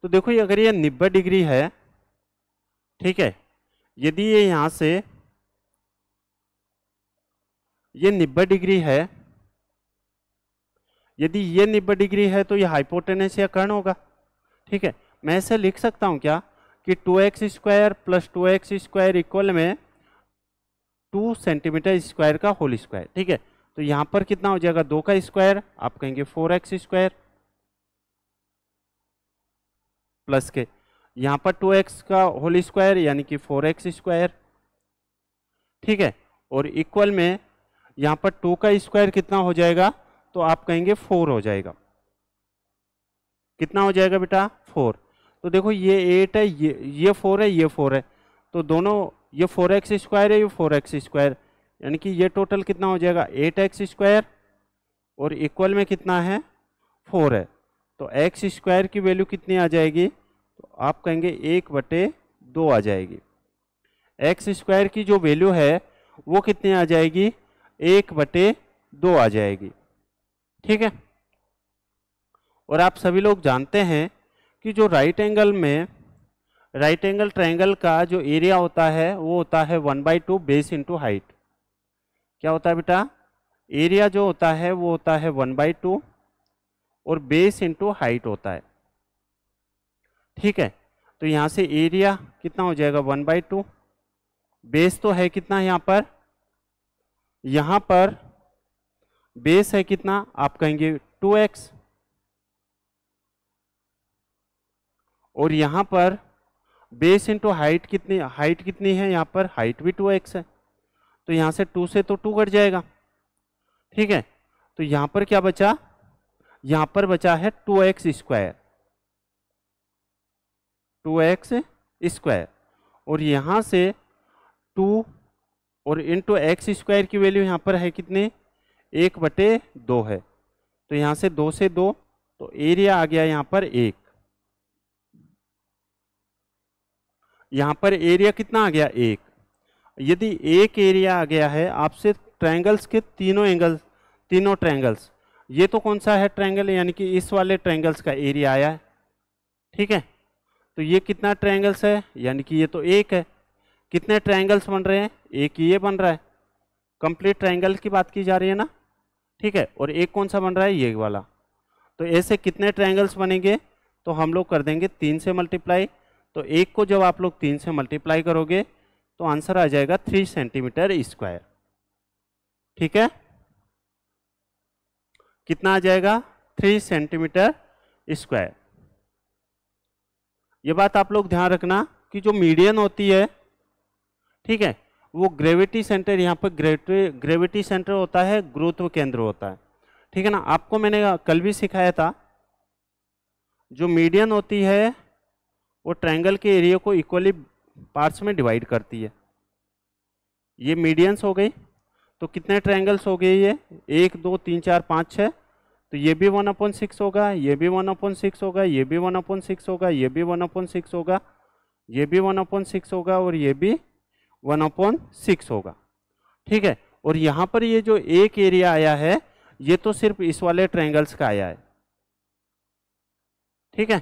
तो देखो ये अगर ये नब्बे डिग्री है ठीक है यदि ये यहाँ से ये नब्बे डिग्री है यदि ये नब्बे डिग्री है तो ये हाइपोटेनस या कर्ण होगा ठीक है मैं ऐसे लिख सकता हूँ क्या कि two X square plus two X square equal में टू सेंटीमीटर स्क्वायर का होल स्क्वायर ठीक है तो यहाँ पर कितना हो जाएगा दो का स्क्वायर आप कहेंगे फोर एक्स स्क्वायर प्लस के यहाँ पर टू एक्स का होल स्क्वायर यानी कि फोर एक्स स्क्वायर ठीक है और इक्वल में यहाँ पर टू का स्क्वायर कितना हो जाएगा तो आप कहेंगे फोर हो जाएगा कितना हो जाएगा बेटा फोर तो देखो ये एट है ये ये फोर है ये फोर है तो दोनों ये फोर एक्स स्क्वायर है ये फोर एक्स स्क्वायर यानी कि ये टोटल कितना हो जाएगा एट एक्स स्क्वायर और इक्वल में कितना है फोर है तो एक्स स्क्वायर की वैल्यू कितनी आ जाएगी तो आप कहेंगे एक बटे दो आ जाएगी एक्स स्क्वायर की जो वैल्यू है वो कितनी आ जाएगी एक बटे दो आ जाएगी ठीक है और आप सभी लोग जानते हैं कि जो राइट एंगल में राइट एंगल ट्रायंगल का जो एरिया होता है वो होता है one by two base into height क्या होता है बेटा एरिया जो होता है वो होता है वन बाई टू और बेस इंटू हाइट होता है ठीक है तो यहाँ से एरिया कितना हो जाएगा वन बाई टू बेस तो है कितना यहाँ पर यहाँ पर बेस है कितना आप कहेंगे टू एक्स और यहाँ पर बेस इंटू हाइट कितनी हाइट कितनी है यहाँ पर हाइट भी टू एक्स है तो यहाँ से टू से तो टू कट जाएगा ठीक है तो यहाँ पर क्या बचा यहां पर बचा है two X square two X square और यहां से टू और इंटू एक्स स्क्वायर की वैल्यू यहाँ पर है कितने एक बटे दो है तो यहां से दो से दो तो एरिया आ गया यहाँ पर एक यहाँ पर एरिया कितना आ गया एक यदि एक एरिया आ गया है आपसे ट्रायंगल्स के तीनों एंगल्स तीनों ट्रायंगल्स ये तो कौन सा है ट्रायंगल यानी कि इस वाले ट्रायंगल्स का एरिया आया है ठीक है तो ये कितना ट्रायंगल्स है यानी कि ये तो एक है कितने ट्रायंगल्स बन रहे हैं एक ये बन रहा है कंप्लीट ट्रायंगल की बात की जा रही है ना ठीक है और एक कौन सा बन रहा है ये वाला तो ऐसे कितने ट्रायंगल्स बनेंगे तो हम लोग कर देंगे तीन से मल्टीप्लाई तो एक को जब आप लोग तीन से मल्टीप्लाई करोगे तो आंसर आ जाएगा थ्री सेंटीमीटर स्क्वायर ठीक है कितना आ जाएगा थ्री सेंटीमीटर स्क्वायर ये बात आप लोग ध्यान रखना कि जो मीडियन होती है ठीक है वो ग्रेविटी सेंटर यहाँ पर ग्रेविटी ग्रेविटी सेंटर होता है गुरुत्व केंद्र होता है ठीक है ना आपको मैंने कल भी सिखाया था जो मीडियन होती है वो ट्रायंगल के एरिया को इक्वली पार्ट्स में डिवाइड करती है ये मीडियंस हो गई तो कितने ट्रायंगल्स हो गए ये एक दो तीन चार पाँच छः तो ये भी वन अपॉइंट सिक्स होगा ये भी वन अपॉइंट सिक्स होगा ये भी वन अपॉइंट सिक्स होगा ये भी वन अपॉइंट सिक्स होगा ये भी वन अपॉइंट सिक्स होगा और ये भी वन अपॉइंट सिक्स होगा ठीक है और यहाँ पर ये जो एक एरिया आया है ये तो सिर्फ इस वाले ट्रैंगल्स का आया है ठीक है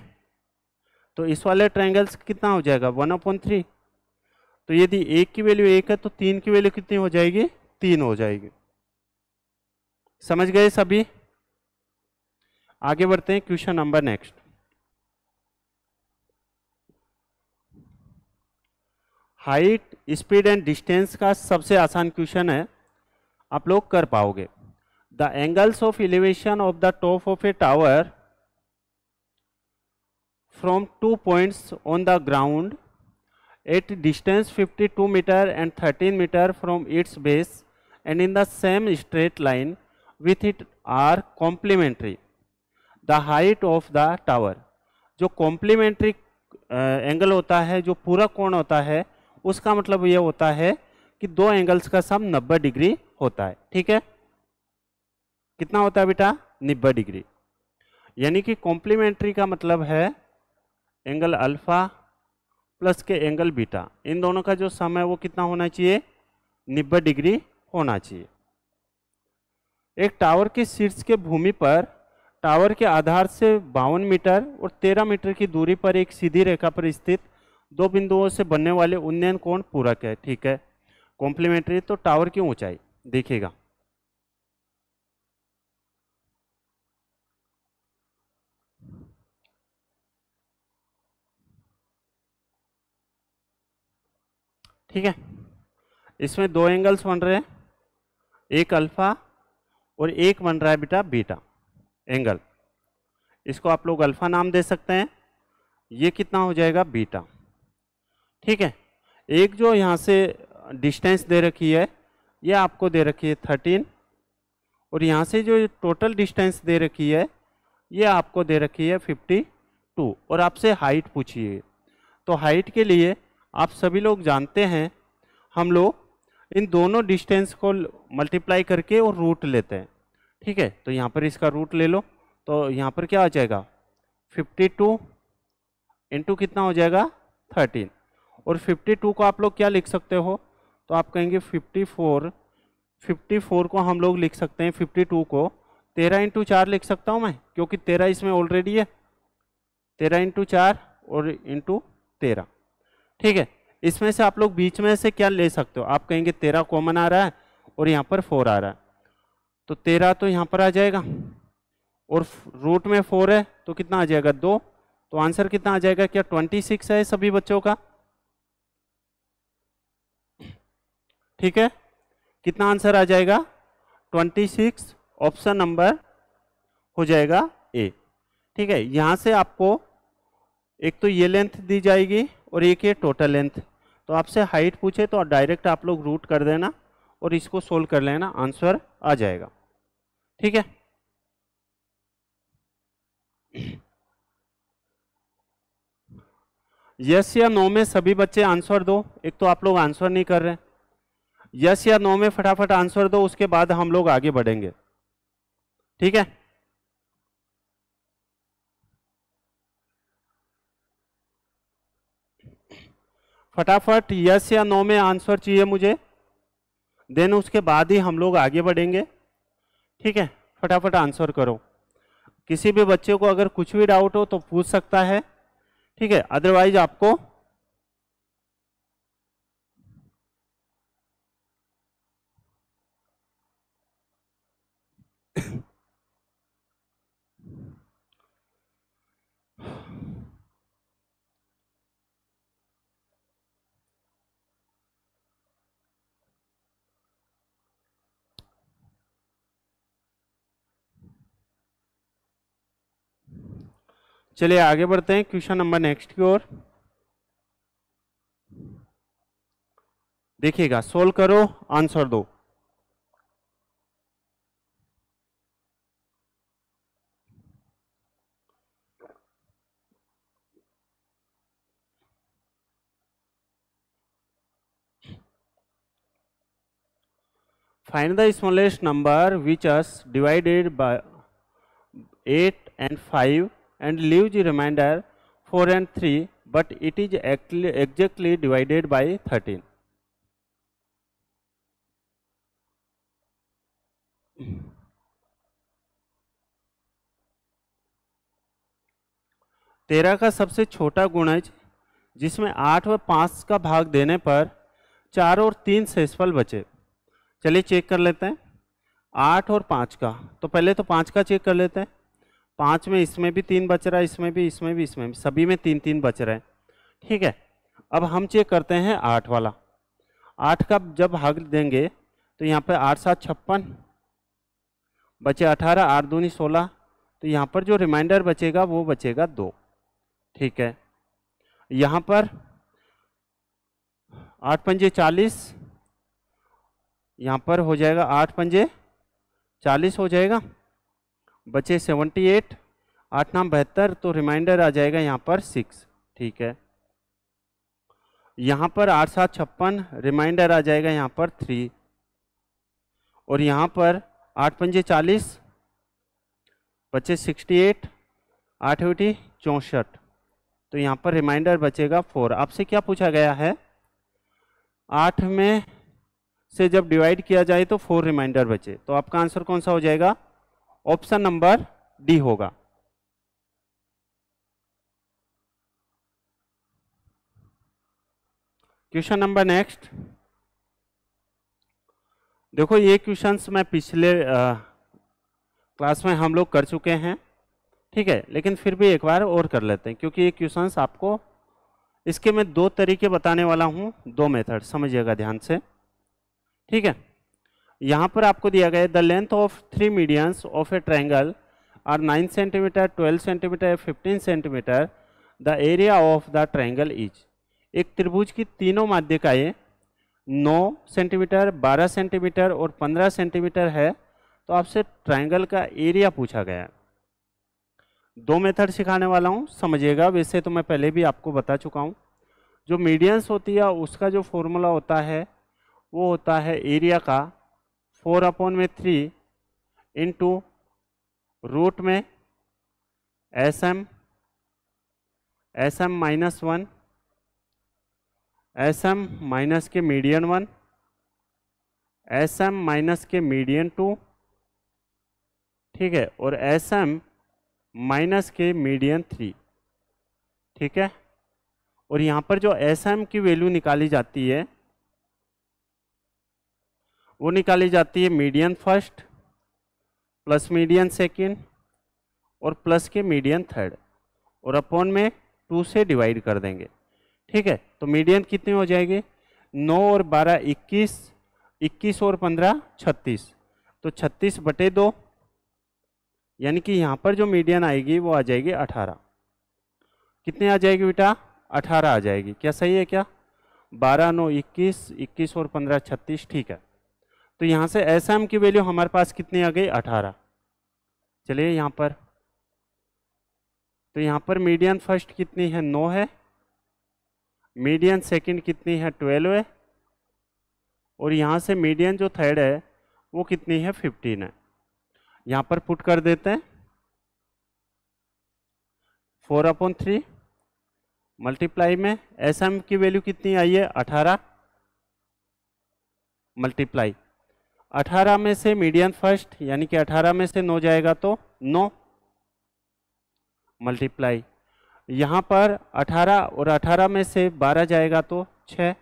तो इस वाले ट्रैंगल्स कितना हो जाएगा वन अपॉइंट थ्री तो यदि एक की वैल्यू एक है तो तीन की वैल्यू कितनी हो जाएगी तीन हो जाएगी समझ गए सभी आगे बढ़ते हैं question number next height speed and distance का सबसे आसान क्वेश्चन है आप लोग कर पाओगे the angles of elevation of the top of a tower from two points on the ground at distance 52 metre and 13 metre from its base and in the same straight line with it are complementary. The height of the tower जो complementary angle uh, होता है जो पूरा कोण होता है उसका मतलब ये होता है कि दो एंगल्स का सम 90 डिग्री होता है ठीक है कितना होता है बेटा 90 डिग्री यानी कि कॉम्प्लीमेंट्री का मतलब है एंगल अल्फा प्लस के एंगल बीटा इन दोनों का जो सम है वो कितना होना चाहिए नब्बे डिग्री होना चाहिए एक टावर के शीर्ष के भूमि पर टावर के आधार से बावन मीटर और तेरह मीटर की दूरी पर एक सीधी रेखा पर स्थित दो बिंदुओं से बनने वाले उन्नयन कोण पूरक है ठीक है कॉम्प्लीमेंट्री तो टावर की ऊंचाई देखिएगा ठीक है इसमें दो एंगल्स बन रहे हैं एक अल्फ़ा और एक बन रहा है बेटा बीटा एंगल इसको आप लोग अल्फ़ा नाम दे सकते हैं ये कितना हो जाएगा बीटा ठीक है एक जो यहाँ से डिस्टेंस दे रखी है ये आपको दे रखी है थर्टीन और यहाँ से जो टोटल डिस्टेंस दे रखी है ये आपको दे रखी है फिफ्टी टू और आपसे हाइट पूछिए तो हाइट के लिए आप सभी लोग जानते हैं हम लोग इन दोनों डिस्टेंस को मल्टीप्लाई करके और रूट लेते हैं ठीक है तो यहाँ पर इसका रूट ले लो तो यहाँ पर क्या आ जाएगा 52 टू इंटू कितना हो जाएगा 13 और 52 को आप लोग क्या लिख सकते हो तो आप कहेंगे 54 54 को हम लोग लिख सकते हैं 52 को 13 इंटू चार लिख सकता हूँ मैं क्योंकि 13 इसमें ऑलरेडी है 13 इंटू चार और इंटू तेरह ठीक है इसमें से आप लोग बीच में से क्या ले सकते हो आप कहेंगे तेरह कॉमन आ रहा है और यहाँ पर फोर आ रहा है तो तेरह तो यहाँ पर आ जाएगा और रूट में फोर है तो कितना आ जाएगा दो तो आंसर कितना आ जाएगा क्या ट्वेंटी सिक्स है सभी बच्चों का ठीक है कितना आंसर आ जाएगा ट्वेंटी सिक्स ऑप्शन नंबर हो जाएगा ए ठीक है यहाँ से आपको एक तो ये लेंथ दी जाएगी और एक ये टोटल लेंथ तो आपसे हाइट पूछे तो डायरेक्ट आप लोग रूट कर देना और इसको सोल्व कर लेना आंसर आ जाएगा ठीक है यस या नो में सभी बच्चे आंसर दो एक तो आप लोग आंसर नहीं कर रहे यस या नो में फटाफट आंसर दो उसके बाद हम लोग आगे बढ़ेंगे ठीक है फटाफट यस या नो में आंसर चाहिए मुझे देन उसके बाद ही हम लोग आगे बढ़ेंगे ठीक है फटाफट आंसर करो किसी भी बच्चे को अगर कुछ भी डाउट हो तो पूछ सकता है ठीक है अदरवाइज आपको चलिए आगे बढ़ते हैं क्वेश्चन नंबर नेक्स्ट की ओर देखिएगा सोल्व करो आंसर दो find the smallest number which is divided by eight and five and leaves remainder 4 and 3 but it is exactly divided by 13. तेरह का सबसे छोटा गुणज जिसमें आठ व पाँच का भाग देने पर चार और तीन शेषफल बचे चलिए चेक कर लेते हैं आठ और पाँच का तो पहले तो पाँच का चेक कर लेते हैं पाँच में इसमें भी तीन बच रहा है इसमें भी इसमें भी इसमें भी सभी में तीन तीन बच रहे हैं ठीक है अब हम चेक करते हैं आठ वाला आठ का जब भाग देंगे तो यहाँ पर आठ सात छप्पन बचे अठारह आठ दूनी सोलह तो यहाँ पर जो रिमाइंडर बचेगा वो बचेगा दो ठीक है यहाँ पर आठ पंजे चालीस यहाँ पर हो जाएगा आठ पंजे चालीस हो जाएगा बचे सेवेंटी एट आठ नाम बहत्तर तो रिमाइंडर आ जाएगा यहाँ पर सिक्स ठीक है यहाँ पर आठ सात छप्पन रिमाइंडर आ जाएगा यहाँ पर थ्री और यहाँ पर आठ पंजे चालीस बचे सिक्सटी एट आठ उठी चौंसठ तो यहाँ पर रिमाइंडर बचेगा फोर आपसे क्या पूछा गया है आठ में से जब डिवाइड किया जाए तो फोर रिमाइंडर बचे तो आपका आंसर कौन सा हो जाएगा ऑप्शन नंबर डी होगा क्वेश्चन नंबर नेक्स्ट देखो ये क्वेश्चंस मैं पिछले आ, क्लास में हम लोग कर चुके हैं ठीक है लेकिन फिर भी एक बार और कर लेते हैं क्योंकि ये क्वेश्चंस आपको इसके मैं दो तरीके बताने वाला हूँ दो मेथड समझिएगा ध्यान से ठीक है यहाँ पर आपको दिया गया है the length of three medians of a triangle are nine centimetre twelve centimetre fifteen centimetre the area of the triangle is एक त्रिभुज की तीनों माध्यिकाएँ नौ सेंटीमीटर बारह सेंटीमीटर और पंद्रह सेंटीमीटर है तो आपसे ट्रायंगल का एरिया पूछा गया दो मेथड सिखाने वाला हूँ समझिएगा वैसे तो मैं पहले भी आपको बता चुका हूँ जो मीडियंस होती है उसका जो फॉर्मूला होता है वो होता है एरिया का फोर अपॉन में थ्री इंटू रूट में S M S M minus one S M minus के median one S M minus के मीडियन टू ठीक है और एस एम माइनस के मीडियन थ्री ठीक है और यहाँ पर जो एस एम की वैल्यू निकाली जाती है वो निकाली जाती है median first plus median second और प्लस के मीडियन थर्ड और अपॉन में टू से डिवाइड कर देंगे ठीक है तो मीडियन कितने हो जाएंगे नौ और बारह इक्कीस इक्कीस और पंद्रह छत्तीस तो छत्तीस बटे दो यानी कि यहाँ पर जो मीडियन आएगी वो आ जाएगी अठारह कितने आ जाएगी बेटा अठारह आ जाएगी क्या सही है क्या बारह नौ इक्कीस इक्कीस और पंद्रह छत्तीस ठीक है तो यहाँ से एस एम की वैल्यू हमारे पास कितनी आ गई अठारह चलिए यहाँ पर तो यहाँ पर मीडियन फर्स्ट कितनी है नौ है मीडियन सेकंड कितनी है ट्वेल्व है और यहाँ से मीडियन जो थर्ड है वो कितनी है फिफ्टीन है यहाँ पर पुट कर देते हैं फोर अपॉन थ्री मल्टीप्लाई में एस एम की वैल्यू कितनी आई है अठारह मल्टीप्लाई अठारह में से मीडियन फर्स्ट यानी कि अठारह में से नौ जाएगा तो नौ मल्टीप्लाई यहां पर अठारह और अठारह में से बारह जाएगा तो छ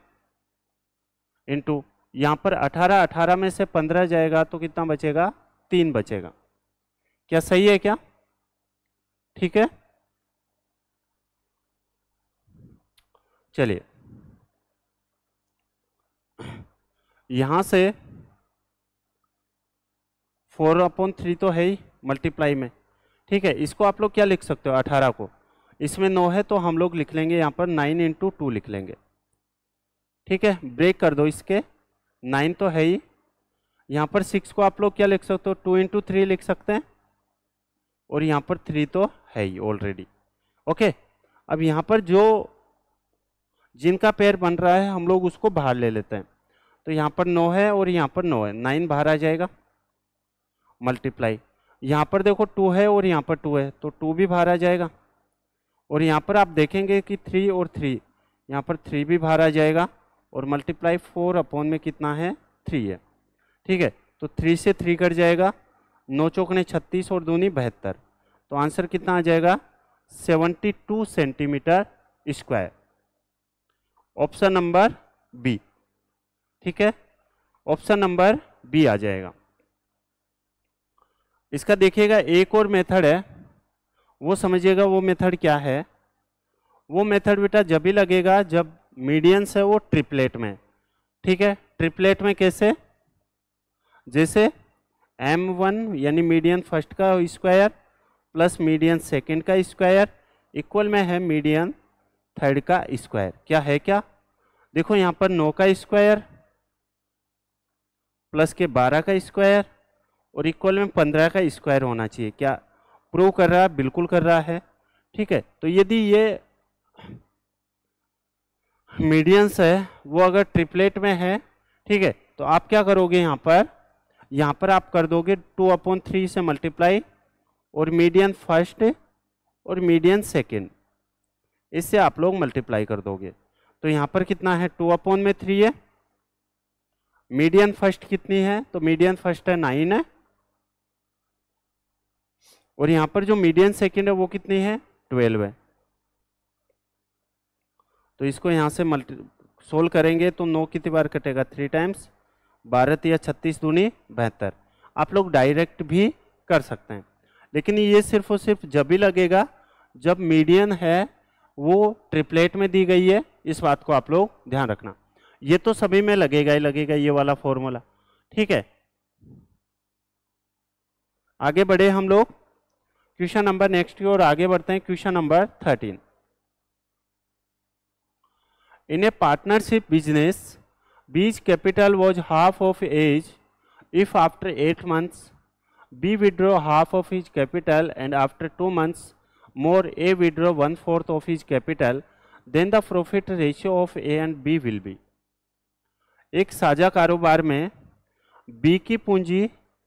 इंटू यहां पर अठारह अठारह में से पंद्रह जाएगा तो कितना बचेगा तीन बचेगा क्या सही है क्या ठीक है चलिए यहां से फोर अपॉन थ्री तो है ही मल्टीप्लाई में ठीक है इसको आप लोग क्या लिख सकते हो अठारह को इसमें नौ है तो हम लोग लिख लेंगे यहाँ पर नाइन इंटू टू लिख लेंगे ठीक है ब्रेक कर दो इसके नाइन तो है ही यहाँ पर सिक्स को आप लोग क्या लिख सकते हो टू इंटू थ्री लिख सकते हैं और यहाँ पर थ्री तो है ही ऑलरेडी ओके अब यहाँ पर जो जिनका पेयर बन रहा है हम लोग उसको बाहर ले लेते हैं तो यहाँ पर नौ है और यहाँ पर नौ है नाइन बाहर आ जाएगा मल्टीप्लाई यहाँ पर देखो टू है और यहाँ पर टू है तो टू भी बाहर आ जाएगा और यहाँ पर आप देखेंगे कि थ्री और थ्री यहाँ पर थ्री भी बाहर आ जाएगा और मल्टीप्लाई फोर अपॉन में कितना है थ्री है ठीक है तो थ्री से थ्री कट जाएगा नौ चौकने छत्तीस और दूनी बहत्तर तो आंसर कितना आ जाएगा seventy two centimetre square option number B ठीक है ऑप्शन नंबर बी आ जाएगा इसका देखिएगा एक और मेथड है वो समझिएगा वो मेथड क्या है वो मेथड बेटा जब भी लगेगा जब मीडियंस है वो ट्रिपलेट में ठीक है ट्रिपलेट में कैसे जैसे m1 यानी मीडियन फर्स्ट का स्क्वायर प्लस मीडियन सेकंड का स्क्वायर इक्वल में है मीडियन थर्ड का स्क्वायर क्या है क्या देखो यहाँ पर नौ का स्क्वायर प्लस के बारह का स्क्वायर और इक्वल में पंद्रह का स्क्वायर होना चाहिए क्या प्रूव कर रहा है बिल्कुल कर रहा है ठीक है तो यदि ये मीडियंस है वो अगर ट्रिपलेट में है ठीक है तो आप क्या करोगे यहाँ पर यहाँ पर आप कर दोगे टू अपॉन थ्री से मल्टीप्लाई और मीडियन फर्स्ट और मीडियन सेकेंड इससे आप लोग मल्टीप्लाई कर दोगे तो यहाँ पर कितना है टू अपॉन में थ्री है मीडियन फर्स्ट कितनी है तो मीडियन फर्स्ट है नाइन है और यहां पर जो मीडियन सेकेंड है वो कितनी है ट्वेल्व है तो इसको यहां से मल्टी सोल्व करेंगे तो नौ कितनी बार कटेगा थ्री टाइम्स बारह या छत्तीस दूनी बेहतर आप लोग डायरेक्ट भी कर सकते हैं लेकिन ये सिर्फ और सिर्फ जब ही लगेगा जब मीडियन है वो ट्रिपलेट में दी गई है इस बात को आप लोग ध्यान रखना ये तो सभी में लगेगा ही लगेगा ये वाला फॉर्मूला ठीक है आगे बढ़े हम लोग क्वेश्चन नंबर नेक्स्ट की ओर आगे बढ़ते हैं question number thirteen in a partnership business B's capital was half of A's if after eight months B withdraw half of his capital and after two months more A withdraw one fourth of his capital then the profit ratio of A and B will be एक साझा कारोबार में B की पूंजी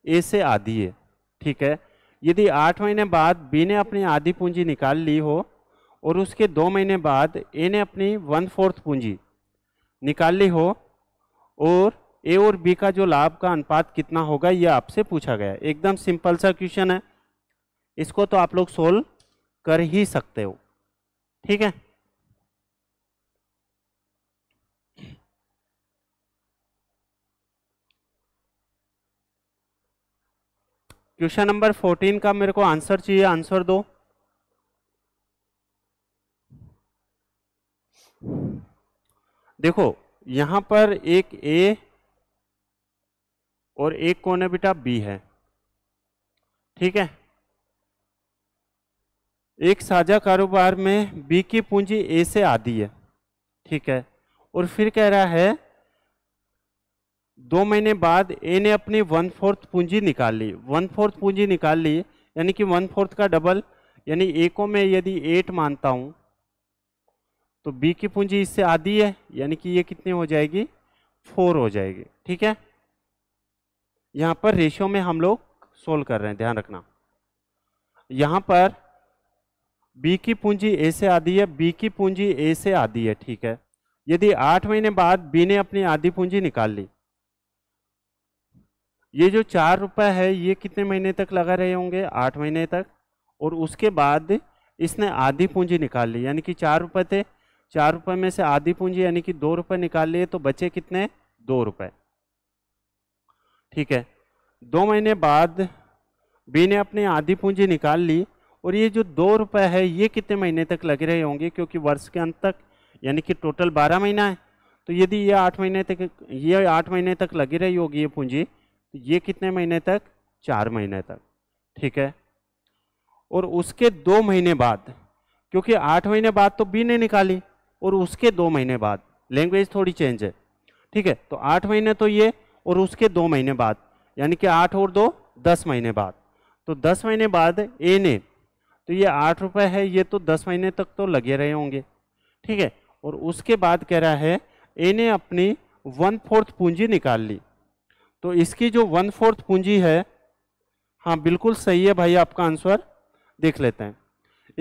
ए से आधी है ठीक है यदि आठ महीने बाद बी ने अपनी आधी पूंजी निकाल ली हो और उसके दो महीने बाद ए ने अपनी वन फोर्थ पूंजी निकाल ली हो और ए और बी का जो लाभ का अनुपात कितना होगा ये आपसे पूछा गया एकदम सिंपल सा क्वेश्चन है इसको तो आप लोग सोल्व कर ही सकते हो ठीक है क्वेश्चन नंबर फोर्टीन का मेरे को आंसर चाहिए आंसर दो देखो यहां पर एक ए और एक कोने बेटा बी है ठीक है एक साझा कारोबार में बी की पूंजी ए से आधी है ठीक है और फिर कह रहा है दो महीने बाद ए ने अपनी वन फोर्थ पूंजी निकाल ली वन फोर्थ पूंजी निकाल ली यानी कि वन फोर्थ का डबल यानी ए को मैं यदि एट मानता हूँ तो बी की पूंजी इससे आधी है यानी कि ये कितनी हो जाएगी फोर हो जाएगी ठीक है यहाँ पर रेशियो में हम लोग सोल्व कर रहे हैं ध्यान रखना यहाँ पर बी की पूंजी ए से आधी है बी की पूंजी ए से आधी है ठीक है यदि आठ महीने बाद बी ने अपनी आधी पूंजी निकाल ली ये जो चार रुपये है ये कितने महीने तक लगा रहे होंगे आठ महीने तक और उसके बाद इसने आधी पूंजी निकाल ली यानी कि चार रुपये थे चार रुपये में से आधी पूंजी यानी कि दो रुपये निकाल लिए तो बचे कितने दो रुपये ठीक है दो महीने बाद बी ने अपनी आधी पूंजी निकाल ली और ये जो दो रुपये है ये कितने महीने तक लग रहे होंगे क्योंकि वर्ष के अंत तक यानी कि टोटल बारह महीना है तो यदि ये आठ महीने तक ये आठ महीने तक लगी रही होगी ये पूंजी तो ये कितने महीने तक चार महीने तक ठीक है और उसके दो महीने बाद क्योंकि आठ महीने बाद तो बी ने निकाली और उसके दो महीने बाद लैंग्वेज थोड़ी चेंज है ठीक है तो आठ महीने तो ये और उसके दो महीने बाद यानी कि आठ और दो दस महीने बाद तो दस महीने बाद ए ने तो ये आठ रुपये है ये तो दस महीने तक तो लगे रहे होंगे ठीक है और उसके बाद कह रहा है ए ने अपनी वन फोर्थ पूंजी निकाल ली तो इसकी जो वन फोर्थ पूंजी है हाँ बिल्कुल सही है भाई आपका आंसर देख लेते हैं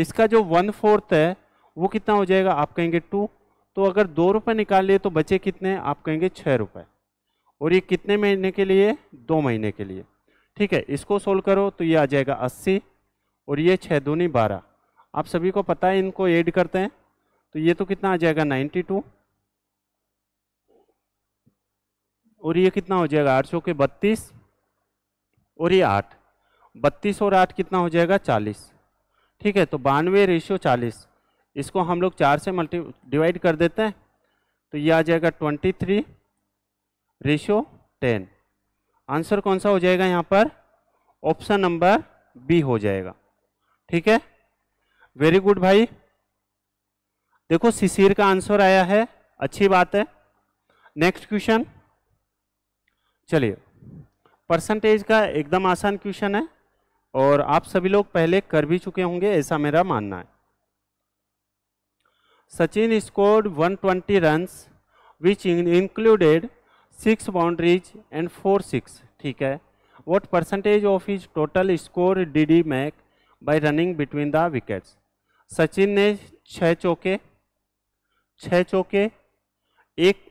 इसका जो वन फोर्थ है वो कितना हो जाएगा आप कहेंगे टू तो अगर दो रुपये निकाल लिए तो बचे कितने आप कहेंगे छः रुपये और ये कितने महीने के लिए दो महीने के लिए ठीक है इसको सोल्व करो तो ये आ जाएगा अस्सी और ये छः दूनी बारह आप सभी को पता है इनको ऐड करते हैं तो ये तो कितना आ जाएगा नाइन्टी टू और ये कितना हो जाएगा आठ सौ के बत्तीस और ये आठ बत्तीस और आठ कितना हो जाएगा चालीस ठीक है तो बानवे रेशियो चालीस इसको हम लोग चार से मल्टी डिवाइड कर देते हैं तो ये आ जाएगा twenty three ratio ten answer कौन सा हो जाएगा यहाँ पर ऑप्शन नंबर बी हो जाएगा ठीक है वेरी गुड भाई देखो शिशिर का आंसर आया है अच्छी बात है नेक्स्ट क्वेश्चन चलिए परसेंटेज का एकदम आसान क्वेश्चन है और आप सभी लोग पहले कर भी चुके होंगे ऐसा मेरा मानना है Sachin scored 120 twenty runs which included six boundaries and four six ठीक है what percentage of his total score did he make by running between the wickets Sachin ने छः चौके छः चौके एक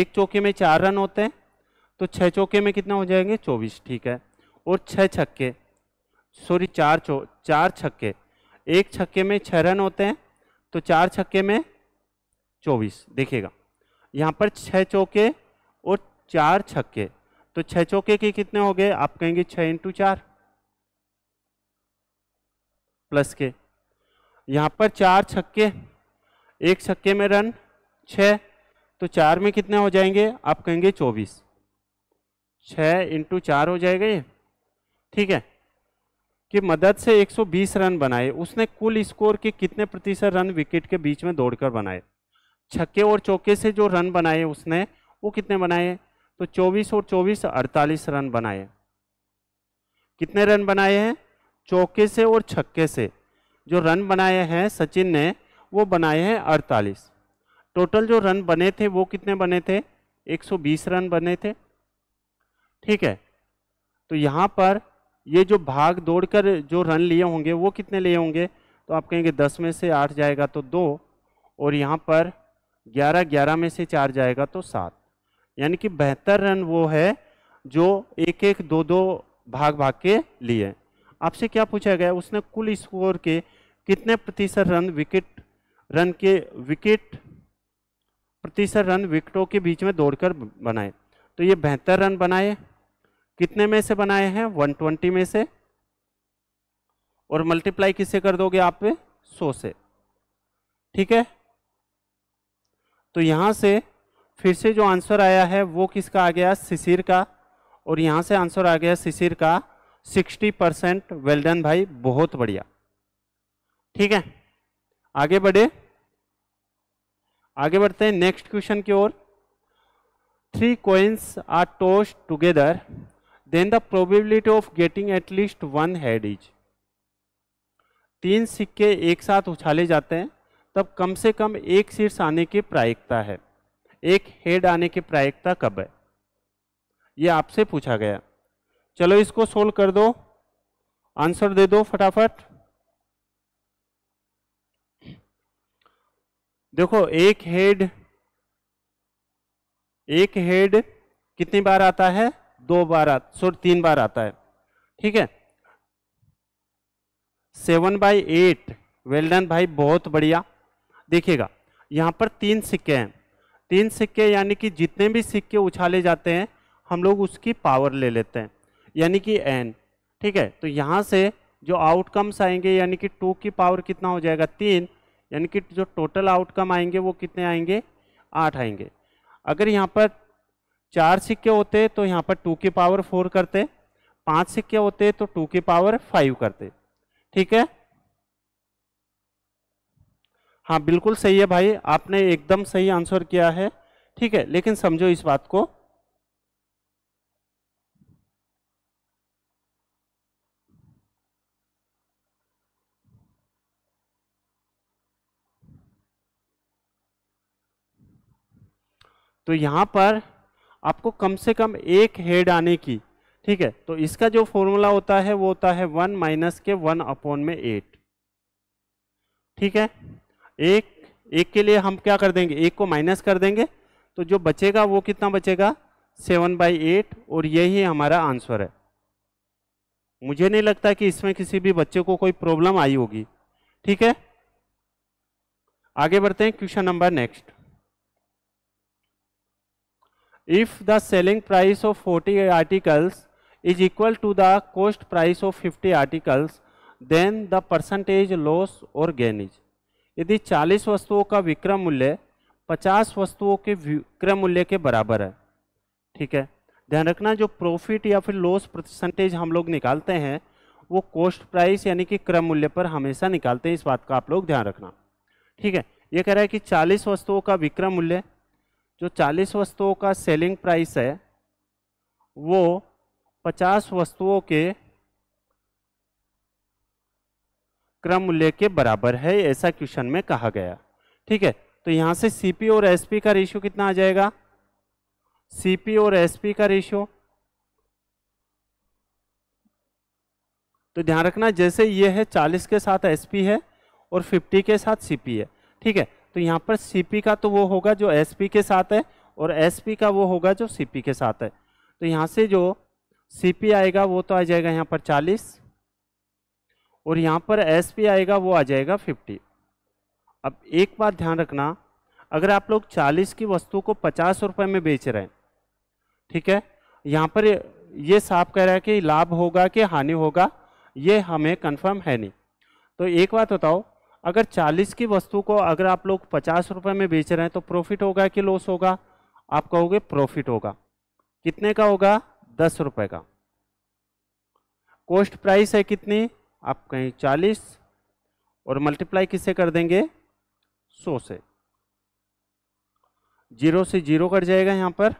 एक चौके में चार रन होते हैं तो छः चौके में कितना हो जाएंगे चौबीस ठीक है और छः छक्के सॉरी चार चौ चार छक्के एक छक्के में छः रन होते हैं तो चार छक्के में चौबीस देखिएगा यहाँ पर छः चौके और चार छक्के तो छः चौके के कितने हो गए आप कहेंगे छः इंटू चार प्लस के यहाँ पर चार छक्के एक छक्के में रन छः तो चार में कितने हो जाएंगे आप कहेंगे चौबीस छः इंटू चार हो जाएगा ये ठीक है कि मदद से 120 रन बनाए उसने कुल स्कोर के कितने प्रतिशत रन विकेट के बीच में दौड़कर बनाए छक्के और चौके से जो रन बनाए उसने वो कितने बनाए तो 24 और 24 48 रन बनाए कितने रन बनाए हैं चौके से और छक्के से जो रन बनाए हैं सचिन ने वो बनाए हैं अड़तालीस टोटल जो रन बने थे वो कितने बने थे 120 रन बने थे ठीक है तो यहाँ पर ये जो भाग दौड़कर जो रन लिए होंगे वो कितने लिए होंगे तो आप कहेंगे दस में से आठ जाएगा तो दो और यहाँ पर ग्यारह ग्यारह में से चार जाएगा तो सात यानी कि बेहतर रन वो है जो एक एक दो दो भाग भाग के लिए आपसे क्या पूछा गया उसने कुल स्कोर के कितने प्रतिशत रन विकेट रन के विकेट प्रतिशत रन विकेटों के बीच में दौड़कर बनाए तो ये बेहतर रन बनाए कितने में से बनाए हैं 120 में से और मल्टीप्लाई किससे कर दोगे आप पे 100 से ठीक है तो यहां से फिर से जो आंसर आया है वो किसका आ गया शिशिर का और यहां से आंसर आ गया शिशिर का 60 परसेंट वेल्डन भाई बहुत बढ़िया ठीक है आगे बढ़े आगे बढ़ते हैं नेक्स्ट क्वेश्चन की ओर three coins are tossed together then the probability of getting at least one head is तीन सिक्के एक साथ उछाले जाते हैं तब कम से कम एक शीर्ष आने की प्रायिकता है एक हेड आने की प्रायिकता कब है ये आपसे पूछा गया चलो इसको सोल्व कर दो आंसर दे दो फटाफट देखो एक हेड एक हेड कितनी बार आता है दो बार सॉरी तीन बार आता है ठीक है सेवन बाई एट वेल्डन भाई बहुत बढ़िया देखिएगा यहाँ पर तीन सिक्के हैं तीन सिक्के यानी कि जितने भी सिक्के उछाले जाते हैं हम लोग उसकी पावर ले लेते हैं यानी कि एन ठीक है तो यहाँ से जो आउटकम्स आएंगे यानी कि टू की पावर कितना हो जाएगा तीन यानी कि जो टोटल आउटकम आएंगे वो कितने आएंगे आठ आएंगे अगर यहाँ पर चार सिक्के होते तो यहाँ पर टू के पावर फोर करते पांच सिक्के होते तो टू के पावर फाइव करते ठीक है हाँ बिल्कुल सही है भाई आपने एकदम सही आंसर किया है ठीक है लेकिन समझो इस बात को तो यहां पर आपको कम से कम एक हेड आने की ठीक है तो इसका जो फॉर्मूला होता है वो होता है वन माइनस के वन अपॉन में एट ठीक है एक एक के लिए हम क्या कर देंगे एक को माइनस कर देंगे तो जो बचेगा वो कितना बचेगा सेवन बाई एट और यही हमारा आंसर है मुझे नहीं लगता कि इसमें किसी भी बच्चे को कोई प्रॉब्लम आई होगी ठीक है आगे बढ़ते हैं question number next if the selling price of 40 articles is equal to the cost price of 50 articles then the percentage loss or gain is यदि 40 वस्तुओं का विक्रम मूल्य 50 वस्तुओं के विक्रम मूल्य के बराबर है ठीक है ध्यान रखना जो प्रॉफिट या फिर लॉस परसेंटेज हम लोग निकालते हैं वो कॉस्ट प्राइस यानी कि क्रम मूल्य पर हमेशा निकालते हैं इस बात का आप लोग ध्यान रखना ठीक है ये कह रहा है कि 40 वस्तुओं का विक्रम मूल्य जो 40 वस्तुओं का सेलिंग प्राइस है वो 50 वस्तुओं के क्रम मूल्य के बराबर है ऐसा क्वेश्चन में कहा गया ठीक है तो यहां से सीपी और एसपी का रेशियो कितना आ जाएगा सीपी और एसपी का रेशियो तो ध्यान रखना जैसे ये है 40 के साथ एसपी है और 50 के साथ सीपी है ठीक है तो यहाँ पर सी का तो वो होगा जो एस के साथ है और एस का वो होगा जो सी के साथ है तो यहाँ से जो सी आएगा वो तो आ जाएगा यहाँ पर चालीस और यहाँ पर पी आएगा वो आ जाएगा फिफ्टी अब एक बात ध्यान रखना अगर आप लोग चालीस की वस्तु को पचास रुपये में बेच रहे हैं ठीक है यहाँ पर ये साफ कह रहा है कि लाभ होगा कि हानि होगा ये हमें कंफर्म है नहीं तो एक बात बताओ अगर चालीस की वस्तु को अगर आप लोग पचास रुपये में बेच रहे हैं तो प्रॉफिट होगा कि लॉस होगा आप कहोगे प्रॉफिट होगा कितने का होगा दस रुपये का कॉस्ट प्राइस है कितनी आप कहीं चालीस और मल्टीप्लाई किससे कर देंगे सौ से जीरो से जीरो कट जाएगा यहाँ पर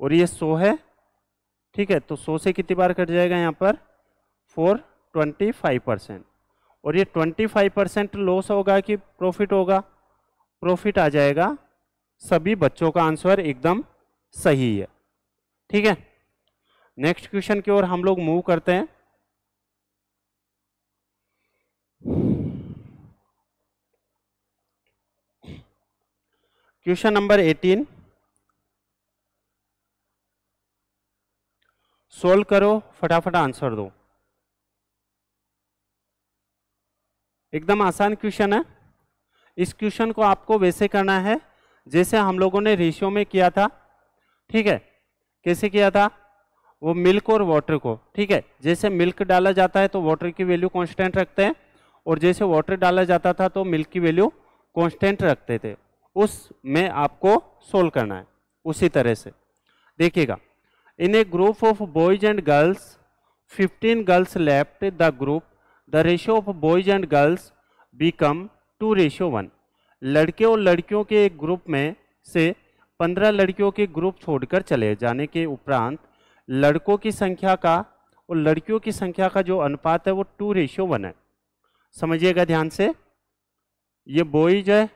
और ये सौ है ठीक है तो सौ से कितनी बार कट जाएगा यहाँ पर फोर ट्वेंटी फाइव परसेंट और ये 25 परसेंट लॉस होगा कि प्रॉफिट होगा प्रॉफिट आ जाएगा सभी बच्चों का आंसर एकदम सही है ठीक है नेक्स्ट क्वेश्चन की ओर हम लोग मूव करते हैं क्वेश्चन नंबर 18 सोल्व करो फटाफट आंसर दो एकदम आसान क्वेश्चन है इस क्वेश्चन को आपको वैसे करना है जैसे हम लोगों ने रेशियो में किया था ठीक है कैसे किया था वो मिल्क और वाटर को ठीक है जैसे मिल्क डाला जाता है तो वाटर की वैल्यू कांस्टेंट रखते हैं और जैसे वाटर डाला जाता था तो मिल्क की वैल्यू कांस्टेंट रखते थे उस में आपको सोल्व करना है उसी तरह से देखिएगा in a group of boys and girls 15 girls left the group the ratio of boys and girls become two ratio one लड़के और लड़कियों के एक ग्रुप में से पंद्रह लड़कियों के ग्रुप छोड़कर चले जाने के उपरांत लड़कों की संख्या का और लड़कियों की संख्या का जो अनुपात है वो टू रेशियो वन है समझिएगा ध्यान से ये बॉयज है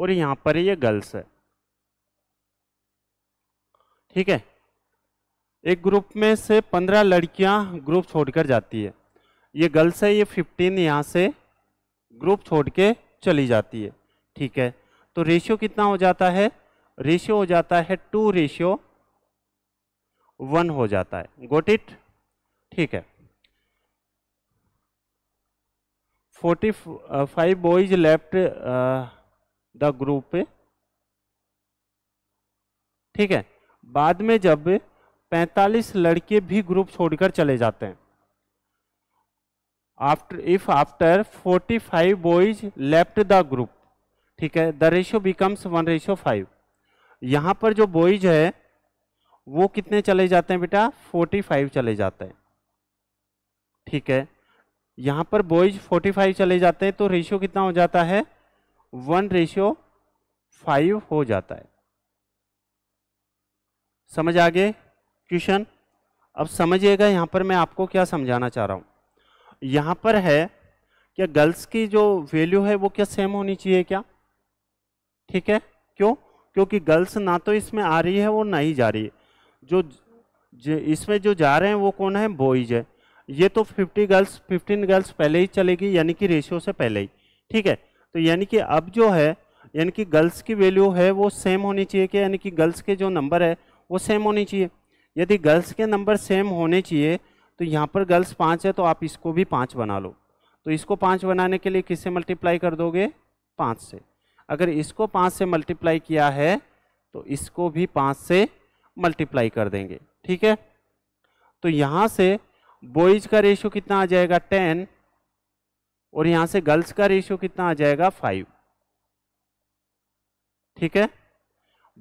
और यहाँ पर ये गर्ल्स है ठीक है एक ग्रुप में से पंद्रह लड़कियाँ ग्रुप छोड़कर जाती है ये गर्ल्स है ये फिफ्टीन यहाँ से ग्रुप छोड़ के चली जाती है ठीक है तो रेशियो कितना हो जाता है रेशियो हो जाता है टू रेशियो वन हो जाता है गोट इट ठीक है forty five boys left the group ठीक है बाद में जब 45 लड़के भी ग्रुप छोड़कर चले जाते हैं if after forty 45 boys left the group ठीक है the ratio becomes one ratio five यहाँ पर जो बॉयज है वो कितने चले जाते हैं बेटा 45 चले जाते हैं ठीक है यहाँ पर बॉयज 45 चले जाते हैं तो रेशियो कितना हो जाता है वन रेशियो फाइव हो जाता है समझ आगे क्वेश्चन अब समझिएगा यहाँ पर मैं आपको क्या समझाना चाह रहा हूँ यहाँ पर है क्या गर्ल्स की जो वैल्यू है वो क्या सेम होनी चाहिए क्या ठीक है क्यों क्योंकि गर्ल्स ना तो इसमें आ रही है वो ना ही जा रही है जो, इसमें जो जा रहे हैं वो कौन है बॉयज है ये तो 50 गर्ल्स 15 गर्ल्स पहले ही चलेगी यानी कि रेशियो से पहले ही ठीक है तो यानी कि अब जो है यानी कि गर्ल्स की वैल्यू है वो सेम होनी चाहिए कि यानी कि गर्ल्स के जो नंबर है वो सेम होनी चाहिए यदि गर्ल्स के नंबर सेम होने चाहिए तो यहाँ पर गर्ल्स पाँच है तो आप इसको भी पाँच बना लो तो इसको पाँच बनाने के लिए किससे मल्टीप्लाई कर दोगे पाँच से अगर इसको पाँच से मल्टीप्लाई किया है तो इसको भी पाँच से मल्टीप्लाई कर देंगे ठीक है तो यहाँ से बॉयज का रेशियो कितना आ जाएगा टेन और यहाँ से गर्ल्स का रेशियो कितना आ जाएगा फाइव ठीक है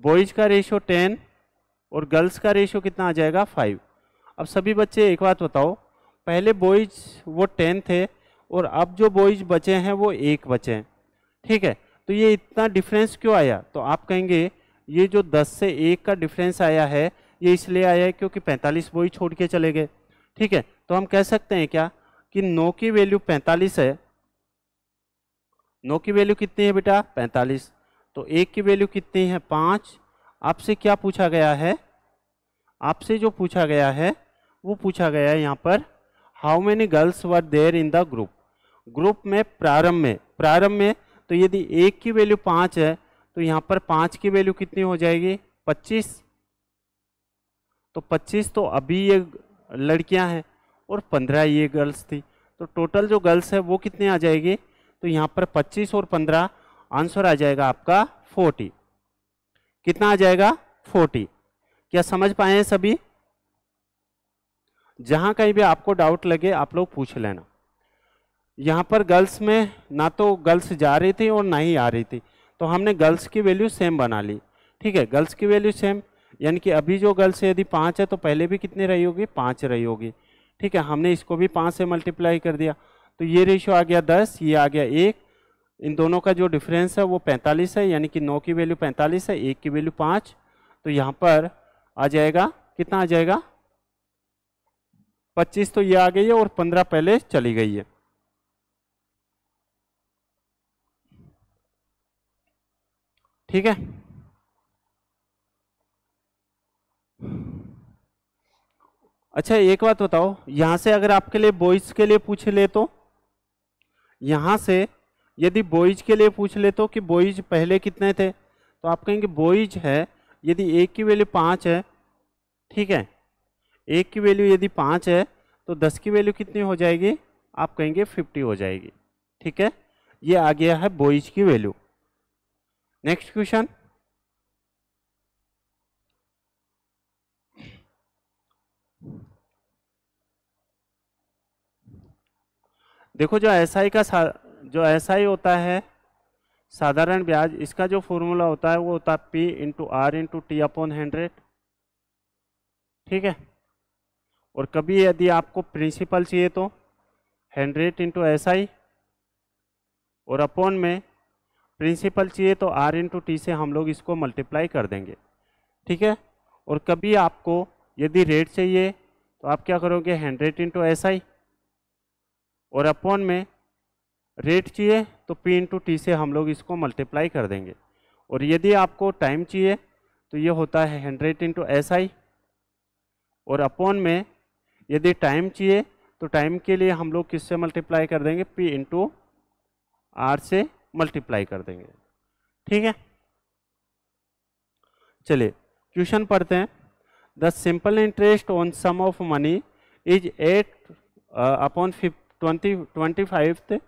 बॉयज का रेशियो टेन और गर्ल्स का रेशियो कितना आ जाएगा फाइव अब सभी बच्चे एक बात बताओ पहले बॉयज वो टेन थे और अब जो बॉयज बचे हैं वो एक बचे हैं ठीक है तो ये इतना डिफरेंस क्यों आया तो आप कहेंगे ये जो दस से एक का डिफरेंस आया है ये इसलिए आया है क्योंकि पैंतालीस बॉयज छोड़ के चले गए ठीक है तो हम कह सकते हैं क्या कि नौ की वैल्यू पैंतालीस है नौ की वैल्यू कितनी है बेटा पैंतालीस तो एक की वैल्यू कितनी है पाँच आपसे क्या पूछा गया है आपसे जो पूछा गया है वो पूछा गया है यहाँ पर how many girls were there in the group group में प्रारंभ में प्रारंभ में तो यदि एक की वैल्यू पाँच है तो यहाँ पर पाँच की वैल्यू कितनी हो जाएगी पच्चीस तो पच्चीस तो अभी ये लड़कियाँ हैं और पंद्रह ये गर्ल्स थी तो टोटल जो गर्ल्स है वो कितने आ जाएगी तो यहाँ पर पच्चीस और पंद्रह आंसर आ जाएगा आपका फोर्टी कितना आ जाएगा फोर्टी क्या समझ पाए हैं सभी जहाँ कहीं भी आपको डाउट लगे आप लोग पूछ लेना यहाँ पर गर्ल्स में ना तो गर्ल्स जा रही थी और ना ही आ रही थी तो हमने गर्ल्स की वैल्यू सेम बना ली ठीक है गर्ल्स की वैल्यू सेम यानी कि अभी जो गर्ल्स यदि पाँच है तो पहले भी कितनी रही होगी पाँच रही होगी ठीक है हमने इसको भी पाँच से मल्टीप्लाई कर दिया तो ये रेशियो आ गया दस ये आ गया एक इन दोनों का जो डिफरेंस है वो पैंतालीस है यानी कि नौ की वैल्यू पैंतालीस है एक की वैल्यू पाँच तो यहाँ पर आ जाएगा कितना आ जाएगा 25 तो ये आ गई है और 15 पहले चली गई है ठीक है अच्छा एक बात बताओ यहां से अगर आपके लिए बॉयज के लिए पूछ ले तो यहां से यदि बॉयज के लिए पूछ ले तो कि बॉयज पहले कितने थे तो आप कहेंगे बॉयज है यदि एक की वैल्यू पांच है ठीक है एक की वैल्यू यदि पाँच है तो दस की वैल्यू कितनी हो जाएगी आप कहेंगे फिफ्टी हो जाएगी ठीक है ये आ गया है बॉइज की वैल्यू नेक्स्ट क्वेश्चन देखो जो एस SI का जो एस SI होता है साधारण ब्याज इसका जो फॉर्मूला होता है वो होता है P into R into T upon hundred ठीक है और कभी यदि आपको प्रिंसिपल चाहिए तो हंड्रेड इंटू एस आई और अपॉन में प्रिंसिपल चाहिए तो आर इंटू टी से हम लोग इसको मल्टीप्लाई कर देंगे ठीक है और कभी आपको यदि रेट चाहिए तो आप क्या करोगे हंड्रेड इंटू एस आई और अपॉन में रेट चाहिए तो पी इंटू टी से हम लोग इसको मल्टीप्लाई कर देंगे और यदि आपको टाइम चाहिए तो ये होता है हंड्रेड इंटू एस आई और अपॉन में यदि टाइम चाहिए तो टाइम के लिए हम लोग किससे मल्टीप्लाई कर देंगे पी इंटू आर से मल्टीप्लाई कर देंगे ठीक है चलिए क्वेश्चन पढ़ते हैं the simple interest on sum of money is eight upon twenty twenty five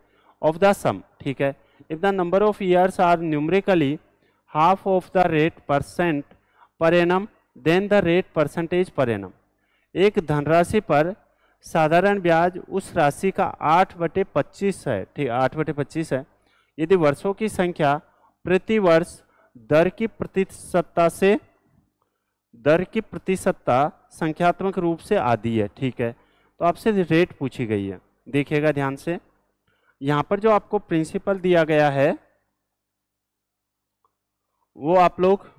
of the sum ठीक है if the number of years are numerically half of the rate percent per annum then the rate percentage per annum एक धनराशि पर साधारण ब्याज उस राशि का आठ बटे पच्चीस है ठीक आठ बटे पच्चीस है यदि वर्षों की संख्या प्रतिवर्ष दर की प्रतिशतता से दर की प्रतिशतता संख्यात्मक रूप से आधी है ठीक है तो आपसे रेट पूछी गई है देखिएगा ध्यान से यहाँ पर जो आपको प्रिंसिपल दिया गया है वो आप लोग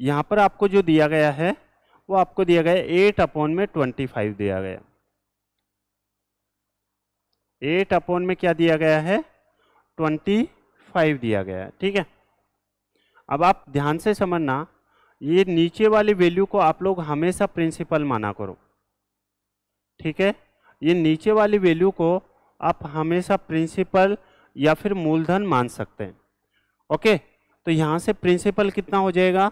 यहाँ पर आपको जो दिया गया है वो आपको दिया गया एट अपॉन में ट्वेंटी फाइव दिया गया एट अपॉन में क्या दिया गया है ट्वेंटी फाइव दिया गया है ठीक है अब आप ध्यान से समझना ये नीचे वाली वैल्यू को आप लोग हमेशा प्रिंसिपल माना करो ठीक है ये नीचे वाली वैल्यू को आप हमेशा प्रिंसिपल या फिर मूलधन मान सकते हैं ओके तो यहाँ से प्रिंसिपल कितना हो जाएगा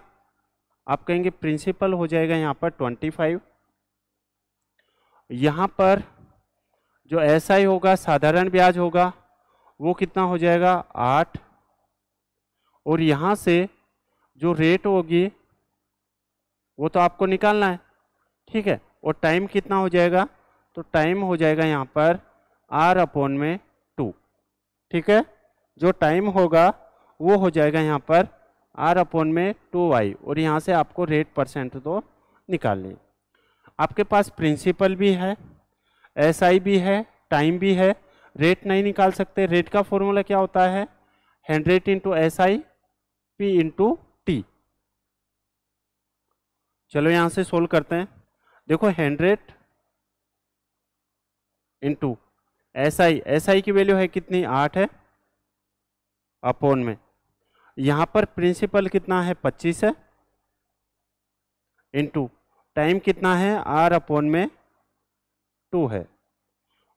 आप कहेंगे प्रिंसिपल हो जाएगा यहाँ पर ट्वेंटी फाइव यहाँ पर जो एस आई होगा साधारण ब्याज होगा वो कितना हो जाएगा आठ और यहाँ से जो रेट होगी वो तो आपको निकालना है ठीक है और टाइम कितना हो जाएगा तो टाइम हो जाएगा यहाँ पर आर अपोन में टू ठीक है जो टाइम होगा वो हो जाएगा यहाँ पर आर अपोन में टू वाई और यहाँ से आपको रेट परसेंट तो लें आपके पास प्रिंसिपल भी है एस आई भी है टाइम भी है रेट नहीं निकाल सकते रेट का फॉर्मूला क्या होता है hundred into S I P into T चलो यहाँ से सोल्व करते हैं देखो hundred into S I S I की वैल्यू है कितनी आठ है अपोन में यहाँ पर प्रिंसिपल कितना है पच्चीस है इंटू टाइम कितना है आर अपॉन में टू है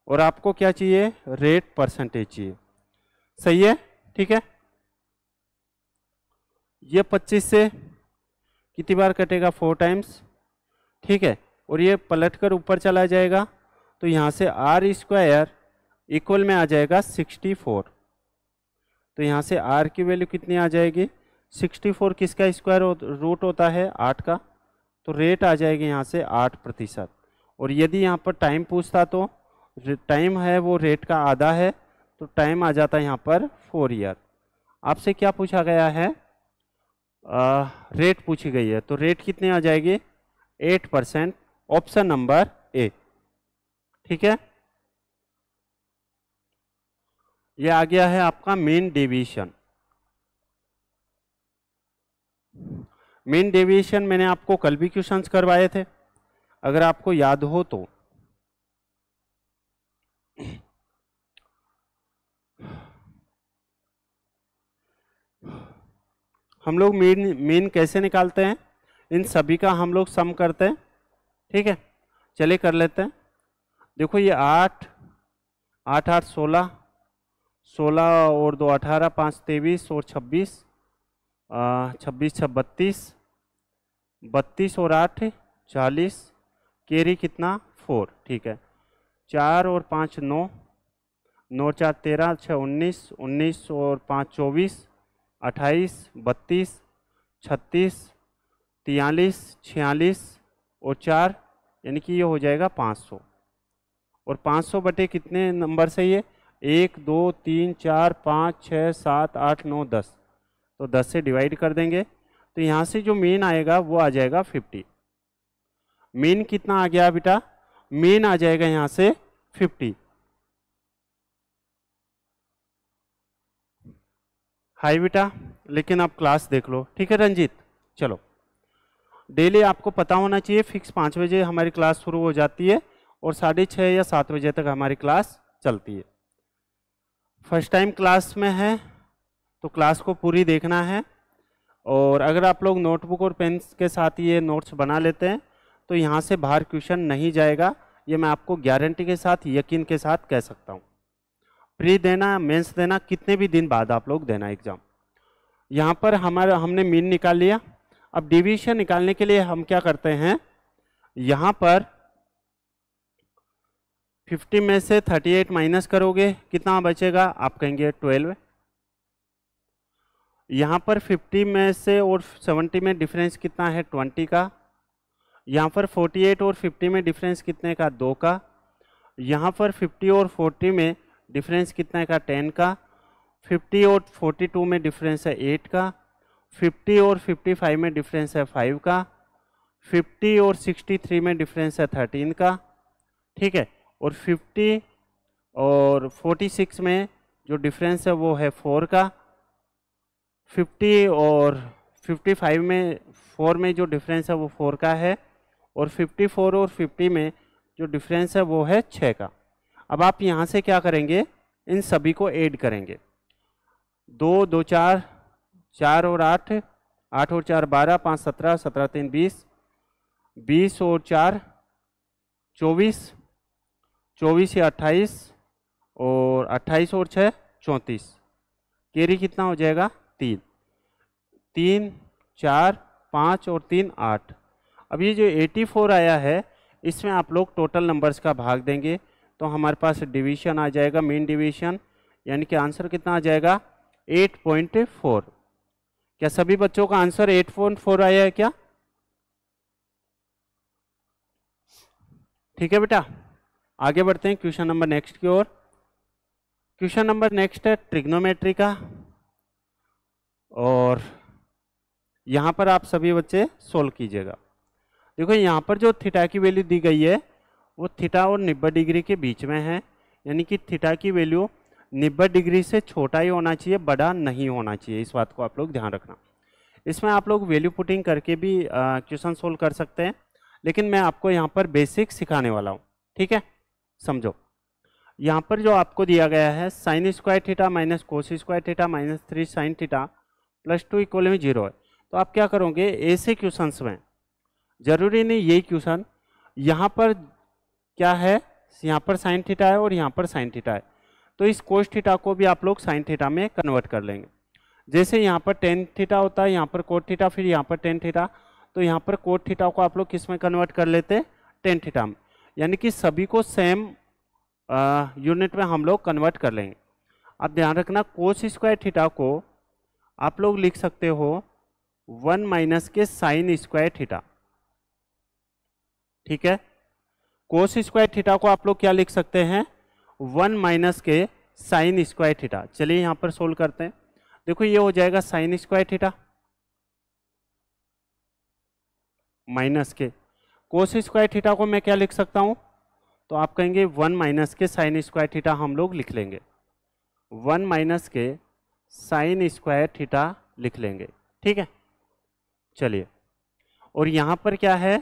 और आपको क्या चाहिए रेट परसेंटेज चाहिए सही है ठीक है ये 25 से कितनी बार कटेगा फोर टाइम्स ठीक है और ये पलट कर ऊपर चला जाएगा तो यहाँ से आर स्क्वायर इक्वल में आ जाएगा 64 तो यहाँ से आर की वैल्यू कितनी आ जाएगी 64 किसका स्क्वायर रूट होता है आठ का तो रेट आ जाएगी यहाँ से आठ प्रतिशत और यदि यहाँ पर टाइम पूछता तो टाइम है वो रेट का आधा है तो टाइम आ जाता है यहाँ पर फोर ईयर आपसे क्या पूछा गया है आ, रेट पूछी गई है तो रेट कितनी आ जाएगी eight percent option number A ठीक है ये आ गया है आपका मेन डेविएशन मेन डेविएशन मैंने आपको कल भी क्वेश्चन करवाए थे अगर आपको याद हो तो हम लोग मेन मेन कैसे निकालते हैं इन सभी का हम लोग सम करते हैं ठीक है चले कर लेते हैं देखो ये आठ आठ आठ सोलह सोलह और दो अठारह पाँच तेईस और छब्बीस छब्बीस छः बत्तीस बत्तीस और आठ चालीस केरी कितना फोर ठीक है चार और पाँच नौ नौ चार तेरह छः उन्नीस उन्नीस और पाँच चौबीस अट्ठाईस बत्तीस छत्तीस तियालीस छियालीस और चार यानी कि ये हो जाएगा पाँच सौ और पाँच सौ बटे कितने नंबर से ये एक दो तीन चार पाँच छः सात आठ नौ दस तो दस से डिवाइड कर देंगे तो यहाँ से जो मेन आएगा वो आ जाएगा फिफ्टी मेन कितना आ गया बेटा मेन आ जाएगा यहाँ से फिफ्टी हाय बेटा लेकिन आप क्लास देख लो ठीक है रंजीत चलो डेली आपको पता होना चाहिए फिक्स पाँच बजे हमारी क्लास शुरू हो जाती है और साढ़े छः या सात बजे तक हमारी क्लास चलती है फर्स्ट टाइम क्लास में है तो क्लास को पूरी देखना है और अगर आप लोग नोटबुक और पेन के साथ ये नोट्स बना लेते हैं तो यहाँ से बाहर क्वेश्चन नहीं जाएगा ये मैं आपको गारंटी के साथ यकीन के साथ कह सकता हूँ प्री देना मेंस देना कितने भी दिन बाद आप लोग देना एग्ज़ाम यहाँ पर हमारा हमने मीन निकाल लिया अब डिवीशन निकालने के लिए हम क्या करते हैं यहाँ पर फिफ्टी में से थर्टी एट माइनस करोगे कितना बचेगा आप कहेंगे ट्वेल्व यहाँ पर फिफ्टी में से और सेवेंटी में डिफरेंस कितना है ट्वेंटी का यहाँ पर फोर्टी एट और फिफ्टी में डिफरेंस कितने का दो का यहाँ पर फिफ्टी और फोर्टी में डिफरेंस कितने का टेन का फिफ्टी और फोर्टी टू में डिफरेंस है एट का फिफ्टी और फिफ्टी फाइव में डिफरेंस है फाइव का फिफ्टी और सिक्सटी थ्री में डिफरेंस है थर्टीन का ठीक है और 50 और 46 में जो डिफरेंस है वो है फोर का 50 और 55 में फोर में जो डिफरेंस है वो फोर का है और 54 और 50 में जो डिफरेंस है वो है छः का अब आप यहाँ से क्या करेंगे इन सभी को ऐड करेंगे दो दो चार चार और आठ आठ और चार बारह पाँच सत्रह सत्रह तीन बीस बीस और चार चौबीस चौबीस या अट्ठाईस और अट्ठाईस और छः चौंतीस केरी कितना हो जाएगा तीन तीन चार पाँच और तीन आठ अब ये जो एटी फोर आया है इसमें आप लोग टोटल नंबर्स का भाग देंगे तो हमारे पास डिवीजन आ जाएगा मेन डिवीजन यानी कि आंसर कितना आ जाएगा एट पॉइंट फोर क्या सभी बच्चों का आंसर एट पॉइंट फोर आया है क्या ठीक है बेटा आगे बढ़ते हैं क्वेश्चन नंबर नेक्स्ट की ओर क्वेश्चन नंबर नेक्स्ट है ट्रिग्नोमेट्री का और यहाँ पर आप सभी बच्चे सोल्व कीजिएगा देखो यहाँ पर जो थीटा की वैल्यू दी गई है वो थीटा और निब्बे डिग्री के बीच में है यानी कि थीटा की वैल्यू निब्बे डिग्री से छोटा ही होना चाहिए बड़ा नहीं होना चाहिए इस बात को आप लोग ध्यान रखना इसमें आप लोग वैल्यू पुटिंग करके भी क्वेश्चन सोल्व कर सकते हैं लेकिन मैं आपको यहाँ पर बेसिक सिखाने वाला हूँ ठीक है समझो यहाँ पर जो आपको दिया गया है sine square theta minus cos square theta minus three sine theta plus two equal में जीरो है तो आप क्या करोगे ऐसे क्वेश्चंस में जरूरी नहीं यही क्वेश्चन यहाँ पर क्या है यहाँ पर साइन थीटा है और यहाँ पर साइन थीटा है तो इस कोस थीटा को भी आप लोग साइन थीटा में कन्वर्ट कर लेंगे जैसे यहाँ पर टेन थीटा होता है यहाँ पर कोट थीटा फिर यहाँ पर टेन थीटा तो यहाँ पर कोट थीटा को आप लोग किस में कन्वर्ट कर लेते हैं टेन थीटा में यानी कि सभी को सेम यूनिट में हम लोग कन्वर्ट कर लेंगे अब ध्यान रखना कोस स्क्वायर थीटा को आप लोग लिख सकते हो वन माइनस के साइन स्क्वायर थीटा ठीक है कोस स्क्वायर थीटा को आप लोग क्या लिख सकते हैं वन माइनस के साइन स्क्वायर थीटा चलिए यहाँ पर सोल्व करते हैं देखो ये हो जाएगा साइन स्क्वायर थीटा माइनस के कोस स्क्वायर थीटा को मैं क्या लिख सकता हूँ तो आप कहेंगे वन माइनस के साइन स्क्वायर थीटा हम लोग लिख लेंगे वन माइनस के साइन स्क्वायर थीटा लिख लेंगे ठीक है चलिए और यहाँ पर क्या है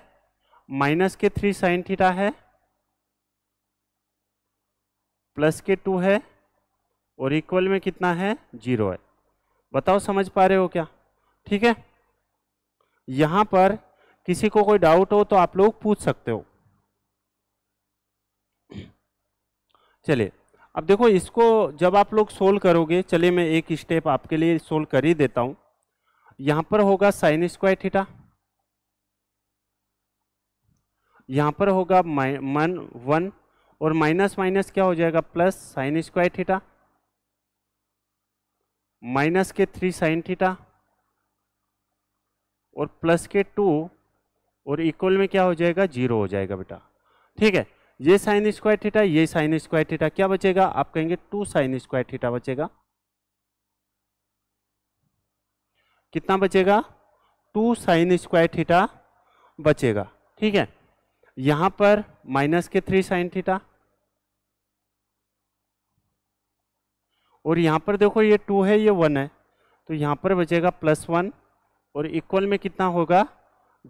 माइनस के थ्री साइन थीटा है प्लस के टू है और इक्वल में कितना है जीरो है बताओ समझ पा रहे हो क्या ठीक है यहाँ पर किसी को कोई डाउट हो तो आप लोग पूछ सकते हो चलिए अब देखो इसको जब आप लोग सोल्व करोगे चलिए मैं एक स्टेप आपके लिए सोल्व कर ही देता हूं यहां पर होगा साइन स्क्वायर थीटा यहां पर होगा मन वन और माइनस माइनस क्या हो जाएगा plus sine square theta minus के थ्री साइन थीटा और प्लस के टू और इक्वल में क्या हो जाएगा जीरो हो जाएगा बेटा ठीक है ये साइन स्क्वायर थीटा ये साइन स्क्वायर थीटा क्या बचेगा आप कहेंगे टू साइन स्क्वायर थीटा बचेगा कितना बचेगा टू साइन स्क्वायर थीटा बचेगा ठीक है यहां पर माइनस के थ्री साइन थीटा और यहां पर देखो ये टू है ये वन है तो यहां पर बचेगा प्लस वन और इक्वल में कितना होगा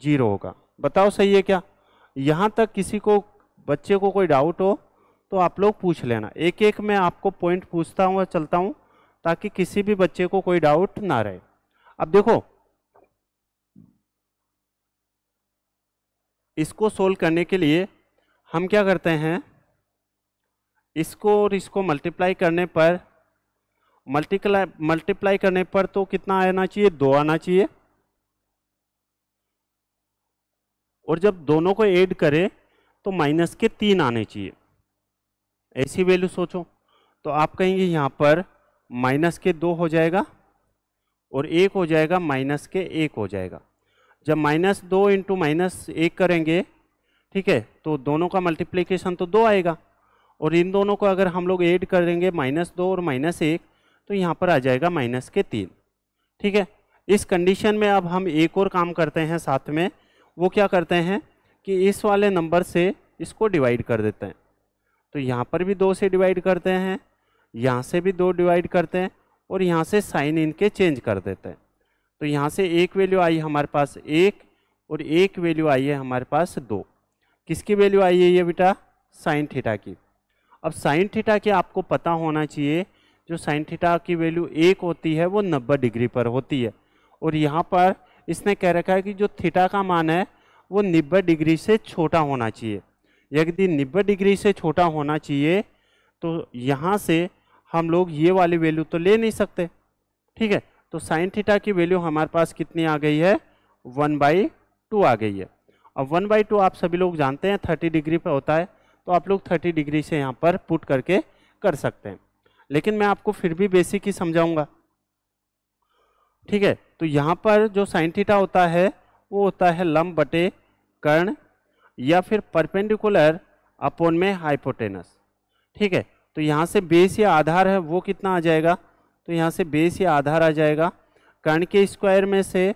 जीरो होगा बताओ सही है क्या यहाँ तक किसी को बच्चे को कोई डाउट हो तो आप लोग पूछ लेना एक एक मैं आपको पॉइंट पूछता हूँ और चलता हूँ ताकि किसी भी बच्चे को कोई डाउट ना रहे अब देखो इसको सोल्व करने के लिए हम क्या करते हैं इसको और इसको मल्टीप्लाई करने पर मल्टीप्लाई मल्टीप्लाई करने पर तो कितना आना चाहिए दो आना चाहिए और जब दोनों को ऐड करें तो माइनस के तीन आने चाहिए ऐसी वैल्यू सोचो तो आप कहेंगे यहाँ पर माइनस के दो हो जाएगा और एक हो जाएगा माइनस के एक हो जाएगा जब माइनस दो इंटू माइनस एक करेंगे ठीक है तो दोनों का मल्टीप्लीकेशन तो दो आएगा और इन दोनों को अगर हम लोग ऐड कर देंगे माइनस दो और माइनस एक तो यहाँ पर आ जाएगा माइनस के तीन ठीक है इस कंडीशन में अब हम एक और काम करते हैं साथ में वो क्या करते हैं कि इस वाले नंबर से इसको डिवाइड कर देते हैं तो यहाँ पर भी दो से डिवाइड करते हैं यहाँ से भी दो डिवाइड करते हैं और यहाँ से साइन इनके चेंज कर देते हैं तो यहाँ से एक वैल्यू आई हमारे पास एक और एक वैल्यू आई है हमारे पास दो किसकी वैल्यू आई है ये बेटा साइन थीटा की अब साइन थीटा की आपको पता होना चाहिए जो साइन थीटा की वैल्यू एक होती है वो नब्बे डिग्री पर होती है और यहाँ पर इसने कह रखा है कि जो थीटा का मान है वो नब्बे डिग्री से छोटा होना चाहिए यदि नब्बे डिग्री से छोटा होना चाहिए तो यहाँ से हम लोग ये वाली वैल्यू तो ले नहीं सकते ठीक है तो साइन थीटा की वैल्यू हमारे पास कितनी आ गई है वन बाई टू आ गई है अब वन बाई टू आप सभी लोग जानते हैं थर्टी डिग्री पर होता है तो आप लोग थर्टी डिग्री से यहाँ पर पुट करके कर सकते हैं लेकिन मैं आपको फिर भी बेसिक ही समझाऊँगा ठीक है तो यहाँ पर जो साइन थीटा होता है वो होता है लंब बटे कर्ण या फिर परपेंडिकुलर अपोन में हाइपोटेनस ठीक है तो यहाँ से बेस या आधार है वो कितना आ जाएगा तो यहाँ से बेस या आधार आ जाएगा कर्ण के स्क्वायर में से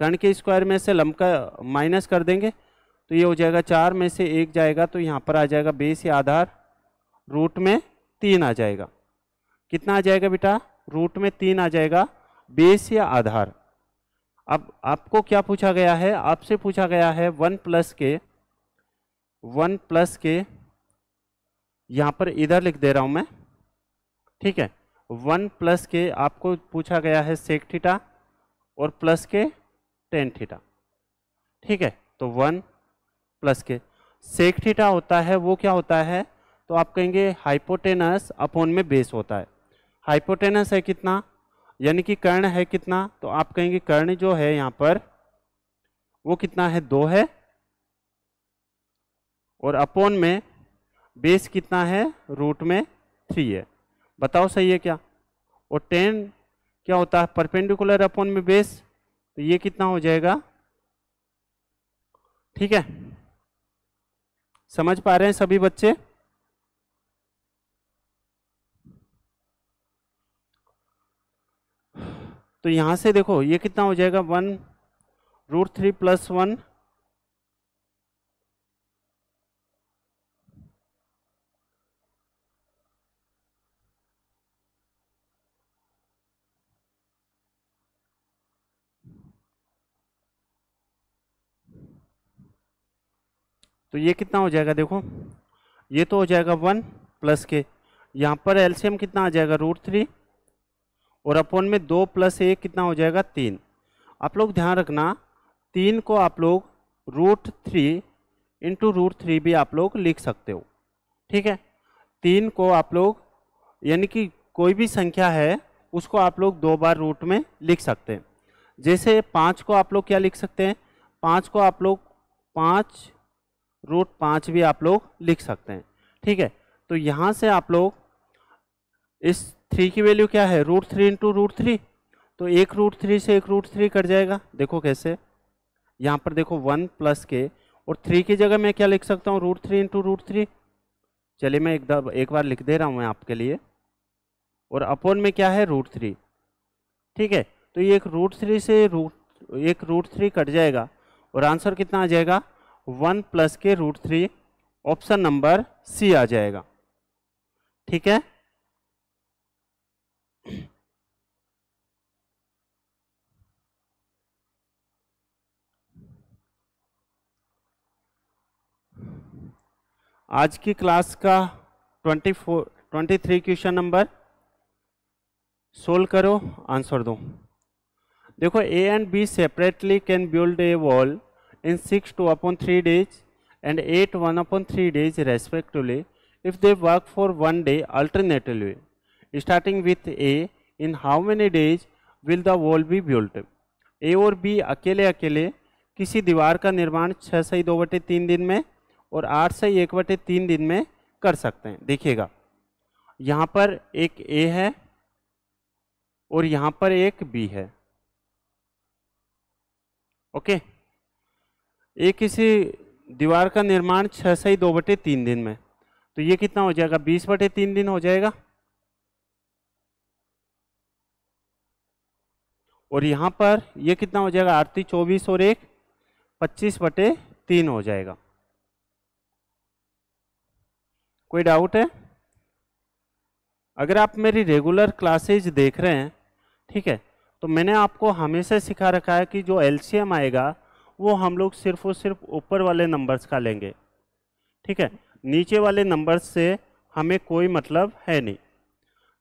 कर्ण के स्क्वायर में से लंब का माइनस कर देंगे तो ये हो जाएगा चार में से एक जाएगा तो यहाँ पर आ जाएगा बेस या आधार रूट में तीन आ जाएगा कितना आ जाएगा बेटा रूट में तीन आ जाएगा बेस या आधार अब आपको क्या पूछा गया है आपसे पूछा गया है वन प्लस के वन प्लस के यहाँ पर इधर लिख दे रहा हूँ मैं ठीक है वन प्लस के आपको पूछा गया है सेक थीटा और प्लस के टेन थीटा ठीक है तो वन प्लस के सेक थीटा होता है वो क्या होता है तो आप कहेंगे हाइपोटेनस अपोन में बेस होता है हाइपोटेनस है कितना यानी कि कर्ण है कितना तो आप कहेंगे कर्ण जो है यहाँ पर वो कितना है दो है और अपोन में बेस कितना है रूट में थ्री है बताओ सही है क्या और टेन क्या होता है परपेंडिकुलर अपोन में बेस तो ये कितना हो जाएगा ठीक है समझ पा रहे हैं सभी बच्चे तो यहाँ से देखो ये कितना हो जाएगा one root three plus one तो ये कितना हो जाएगा देखो ये तो हो जाएगा वन प्लस के यहाँ पर एलसीएम कितना आ जाएगा रूट थ्री और अपॉन में दो प्लस एक कितना हो जाएगा तीन आप लोग ध्यान रखना तीन को आप लोग root three into root three भी आप लोग लिख सकते हो ठीक है तीन को आप लोग यानी कि कोई भी संख्या है उसको आप लोग दो बार रूट में लिख सकते हैं जैसे पाँच को आप लोग क्या लिख सकते हैं पाँच को आप लोग पाँच रूट पाँच भी आप लोग लिख सकते हैं ठीक है तो यहाँ से आप लोग इस थ्री की वैल्यू क्या है root three into root three तो एक रूट थ्री से एक रूट थ्री कट जाएगा देखो कैसे यहाँ पर देखो वन प्लस के और थ्री की जगह मैं क्या लिख सकता हूँ root three into root three चलिए मैं एक एक बार लिख दे रहा हूँ मैं आपके लिए और अपोन में क्या है रूट थ्री ठीक है तो ये एक रूट थ्री से रूट एक रूट थ्री कट जाएगा और आंसर कितना आ जाएगा वन प्लस के root three option number C आ जाएगा ठीक है आज की क्लास का 24 23 क्वेश्चन नंबर सोल्व करो आंसर दो देखो A and B separately can build a wall in six two upon three days and eight one upon three days respectively if they work for one day alternatively starting with A in how many days will the wall be built A और B अकेले अकेले किसी दीवार का निर्माण छः से दो बटे तीन दिन में और आठ से एक बटे तीन दिन में कर सकते हैं देखिएगा यहाँ पर एक ए है और यहाँ पर एक बी है ओके ए किसी दीवार का निर्माण छः से ही दो बटे तीन दिन में तो ये कितना हो जाएगा बीस बटे तीन दिन हो जाएगा और यहाँ पर ये कितना हो जाएगा आरती चौबीस और एक पच्चीस बटे तीन हो जाएगा कोई डाउट है अगर आप मेरी रेगुलर क्लासेज देख रहे हैं ठीक है तो मैंने आपको हमेशा सिखा रखा है कि जो एल आएगा वो हम लोग सिर्फ और सिर्फ ऊपर वाले नंबर्स का लेंगे ठीक है नीचे वाले नंबर्स से हमें कोई मतलब है नहीं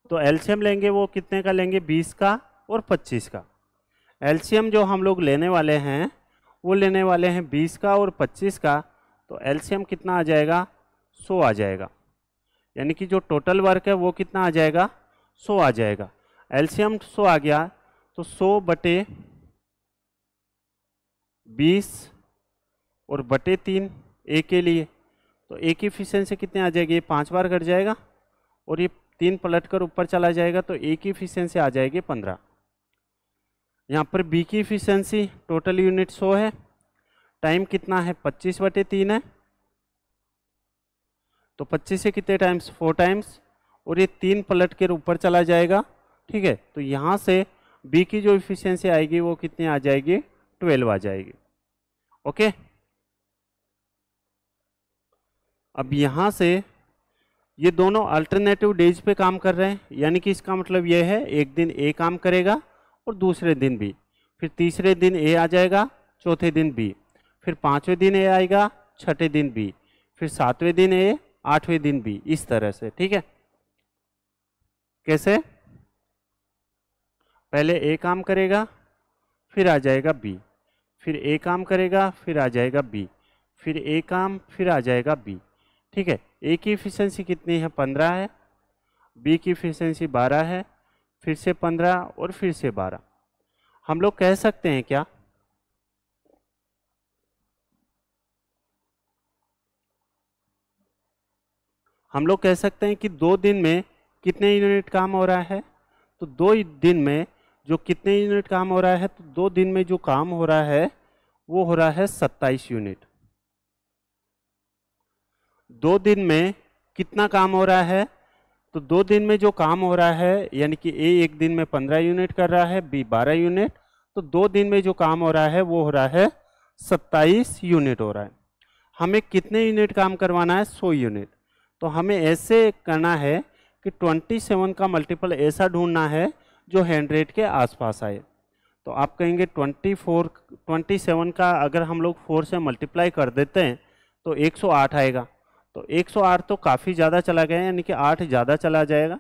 तो एल लेंगे वो कितने का लेंगे 20 का और 25 का एल जो हम लोग लेने वाले हैं वो लेने वाले हैं 20 का और 25 का तो एल कितना आ जाएगा 100 आ जाएगा यानी कि जो टोटल वर्क है वो कितना आ जाएगा सौ आ जाएगा एल्शियम सो आ गया तो सौ बटे बीस और बटे तीन ए के लिए तो ए की इफिशेंसी कितने आ जाएगी ये पाँच बार घट जाएगा और ये तीन पलट कर ऊपर चला जाएगा तो ए की इफिशेंसी आ जाएगी पंद्रह यहाँ पर बी की इफिशेंसी टोटल यूनिट सौ है टाइम कितना है पच्चीस बटे तीन है तो 25 से कितने टाइम्स फोर टाइम्स और ये तीन पलट के ऊपर चला जाएगा ठीक है तो यहाँ से बी की जो इफिशियंसी आएगी वो कितनी आ जाएगी ट्वेल्व आ जाएगी ओके अब यहाँ से ये दोनों अल्टरनेटिव डेज पे काम कर रहे हैं यानी कि इसका मतलब ये है एक दिन ए काम करेगा और दूसरे दिन बी फिर तीसरे दिन ए आ जाएगा चौथे दिन बी फिर पाँचवें दिन ए आएगा छठे दिन बी फिर सातवें दिन ए आठवें दिन भी इस तरह से ठीक है कैसे पहले ए काम करेगा फिर आ जाएगा बी फिर ए काम करेगा फिर आ जाएगा बी फिर ए काम फिर आ जाएगा बी ठीक है ए की इफिशेंसी कितनी है पंद्रह है बी की इफिशेंसी बारह है फिर से पंद्रह और फिर से बारह हम लोग कह सकते हैं क्या हम लोग कह सकते हैं कि दो दिन में कितने यूनिट काम हो रहा है तो दो दिन में जो कितने यूनिट काम हो रहा है तो दो दिन में जो काम हो रहा है वो हो रहा है सत्ताईस यूनिट दो दिन में कितना काम हो रहा है तो दो दिन में जो काम हो रहा है यानी कि ए एक दिन में पंद्रह यूनिट कर रहा है बी बारह यूनिट तो दो दिन में जो काम हो रहा है वो हो रहा है सत्ताईस यूनिट हो रहा है हमें कितने यूनिट काम करवाना है सौ यूनिट तो हमें ऐसे करना है कि 27 का मल्टीपल ऐसा ढूंढना है जो हंड्रेड के आसपास आए तो आप कहेंगे 24 27 का अगर हम लोग 4 से मल्टीप्लाई कर देते हैं तो 108 आएगा तो 108 तो काफ़ी ज़्यादा चला गया यानी कि 8 ज़्यादा चला जाएगा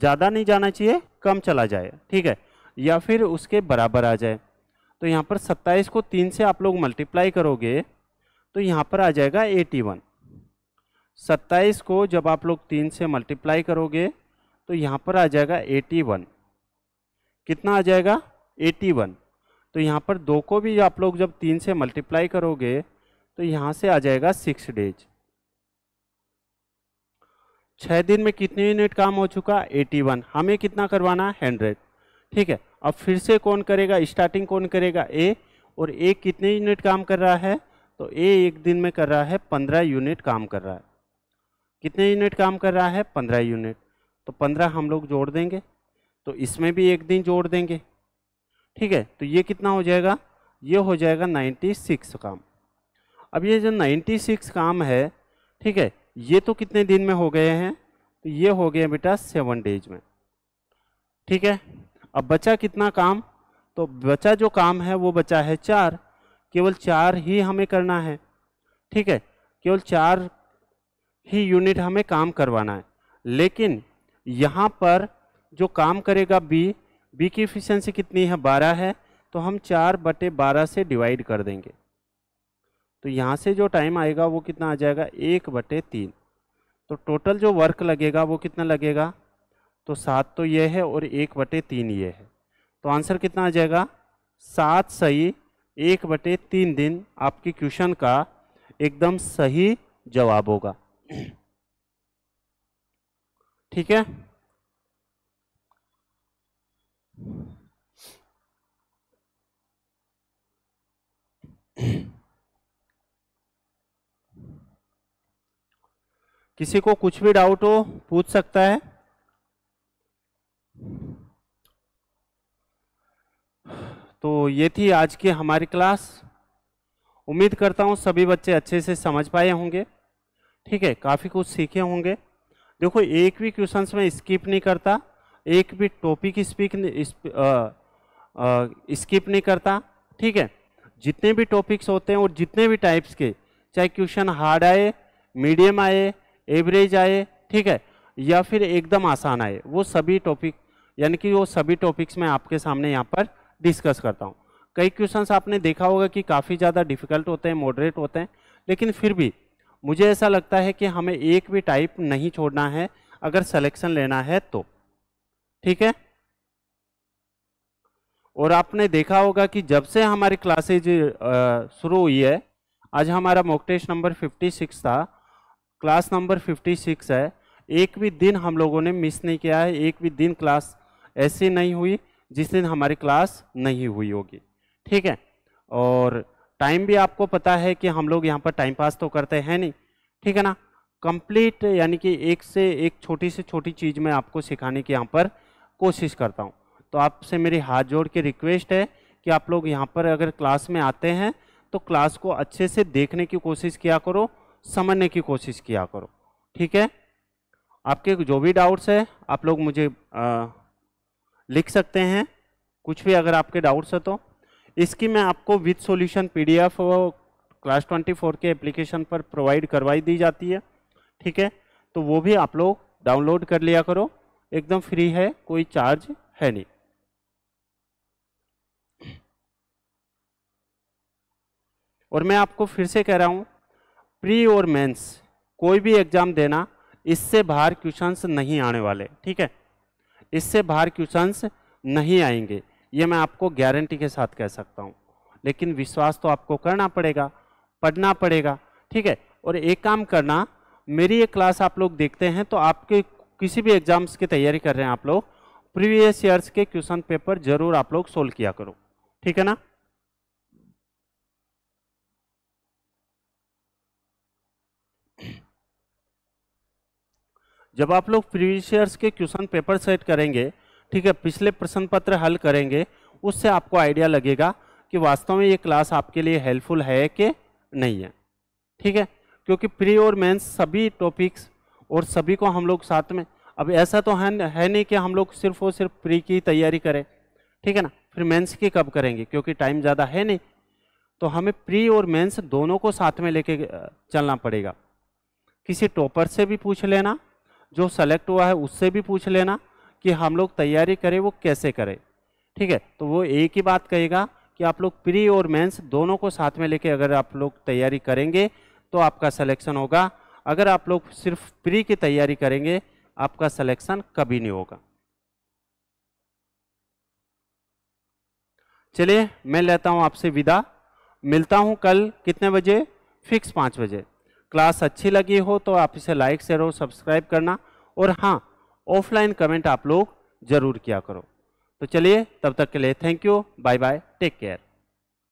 ज़्यादा नहीं जाना चाहिए कम चला जाए ठीक है या फिर उसके बराबर आ जाए तो यहाँ पर 27 को 3 से आप लोग मल्टीप्लाई करोगे तो यहाँ पर आ जाएगा 81 सत्ताईस को जब आप लोग तीन से मल्टीप्लाई करोगे तो यहाँ पर आ जाएगा एटी वन कितना आ जाएगा एटी वन तो यहाँ पर दो को भी आप लोग जब तीन से मल्टीप्लाई करोगे तो यहाँ से आ जाएगा सिक्स डेज छः दिन में कितने यूनिट काम हो चुका एटी वन हमें कितना करवाना है हंड्रेड ठीक है अब फिर से कौन करेगा स्टार्टिंग कौन करेगा ए और ए कितने यूनिट काम कर रहा है तो ए एक दिन में कर रहा है पंद्रह यूनिट काम कर रहा है कितने यूनिट काम कर रहा है पंद्रह यूनिट तो पंद्रह हम लोग जोड़ देंगे तो इसमें भी एक दिन जोड़ देंगे ठीक है तो ये कितना हो जाएगा ये हो जाएगा नाइन्टी सिक्स काम अब ये जो नाइन्टी सिक्स काम है ठीक है ये तो कितने दिन में हो गए हैं तो ये हो गया बेटा सेवन डेज में ठीक है अब बचा कितना काम तो बचा जो काम है वो बचा है चार केवल चार ही हमें करना है ठीक है केवल चार ही यूनिट हमें काम करवाना है लेकिन यहाँ पर जो काम करेगा बी बी की इफिशेंसी कितनी है बारह है तो हम चार बटे बारह से डिवाइड कर देंगे तो यहाँ से जो टाइम आएगा वो कितना आ जाएगा एक बटे तीन तो टोटल जो वर्क लगेगा वो कितना लगेगा तो सात तो ये है और एक बटे तीन ये है तो आंसर कितना आ जाएगा सात सही एक बटे तीन दिन आपके क्वेश्चन का एकदम सही जवाब होगा ठीक है किसी को कुछ भी डाउट हो पूछ सकता है तो ये थी आज की हमारी क्लास उम्मीद करता हूँ सभी बच्चे अच्छे से समझ पाए होंगे ठीक है काफ़ी कुछ सीखे होंगे देखो एक भी क्वेश्चन में स्किप नहीं करता एक भी टॉपिक स्पीक स्किप नहीं करता ठीक है जितने भी टॉपिक्स होते हैं और जितने भी टाइप्स के चाहे क्वेश्चन हार्ड आए मीडियम आए एवरेज आए ठीक है या फिर एकदम आसान आए वो सभी टॉपिक यानी कि वो सभी टॉपिक्स मैं आपके सामने यहाँ पर डिस्कस करता हूँ कई क्वेश्चंस आपने देखा होगा कि काफ़ी ज़्यादा डिफिकल्ट होते हैं मॉडरेट होते हैं लेकिन फिर भी मुझे ऐसा लगता है कि हमें एक भी टाइप नहीं छोड़ना है अगर सिलेक्शन लेना है तो ठीक है और आपने देखा होगा कि जब से हमारी क्लासेज शुरू हुई है आज हमारा मोकटेश नंबर 56 था क्लास नंबर 56 है एक भी दिन हम लोगों ने मिस नहीं किया है एक भी दिन क्लास ऐसी नहीं हुई जिस दिन हमारी क्लास नहीं हुई होगी ठीक है और टाइम भी आपको पता है कि हम लोग यहाँ पर टाइम पास तो करते हैं नहीं ठीक है ना कंप्लीट यानी कि एक से एक छोटी से छोटी चीज़ मैं आपको सिखाने की यहाँ पर कोशिश करता हूँ तो आपसे मेरी हाथ जोड़ के रिक्वेस्ट है कि आप लोग यहाँ पर अगर क्लास में आते हैं तो क्लास को अच्छे से देखने की कोशिश किया करो समझने की कोशिश किया करो ठीक है आपके जो भी डाउट्स है आप लोग मुझे आ, लिख सकते हैं कुछ भी अगर आपके डाउट्स है तो इसकी मैं आपको विथ सॉल्यूशन पीडीएफ क्लास 24 के एप्लीकेशन पर प्रोवाइड करवाई दी जाती है ठीक है तो वो भी आप लोग डाउनलोड कर लिया करो एकदम फ्री है कोई चार्ज है नहीं और मैं आपको फिर से कह रहा हूँ प्री और मेंस कोई भी एग्ज़ाम देना इससे बाहर क्वेश्चंस नहीं आने वाले ठीक है इससे बाहर क्वेश्चंस नहीं आएंगे ये मैं आपको गारंटी के साथ कह सकता हूँ लेकिन विश्वास तो आपको करना पड़ेगा पढ़ना पड़ेगा ठीक है और एक काम करना मेरी ये क्लास आप लोग देखते हैं तो आपके किसी भी एग्जाम्स की तैयारी कर रहे हैं आप लोग प्रीवियस ईयर्स के क्वेश्चन पेपर जरूर आप लोग सोल्व किया करो ठीक है ना जब आप लोग प्रीवियस ईयर्स के क्वेश्चन पेपर सेट करेंगे ठीक है पिछले प्रश्न पत्र हल करेंगे उससे आपको आइडिया लगेगा कि वास्तव में ये क्लास आपके लिए हेल्पफुल है कि नहीं है ठीक है क्योंकि प्री और मेंस सभी टॉपिक्स और सभी को हम लोग साथ में अब ऐसा तो है है नहीं कि हम लोग सिर्फ और सिर्फ प्री की तैयारी करें ठीक है ना फिर मेंस की कब करेंगे क्योंकि टाइम ज़्यादा है नहीं तो हमें प्री और मेंस दोनों को साथ में लेके चलना पड़ेगा किसी टॉपर से भी पूछ लेना जो सेलेक्ट हुआ है उससे भी पूछ लेना कि हम लोग तैयारी करें वो कैसे करें ठीक है तो वो एक ही बात कहेगा कि आप लोग प्री और मेंस दोनों को साथ में लेके अगर आप लोग तैयारी करेंगे तो आपका सिलेक्शन होगा अगर आप लोग सिर्फ प्री की तैयारी करेंगे आपका सिलेक्शन कभी नहीं होगा चलिए मैं लेता हूँ आपसे विदा मिलता हूँ कल कितने बजे फिक्स पाँच बजे क्लास अच्छी लगी हो तो आप इसे लाइक शेयर और सब्सक्राइब करना और हाँ ऑफलाइन कमेंट आप लोग जरूर किया करो तो चलिए तब तक के लिए thank you bye bye take care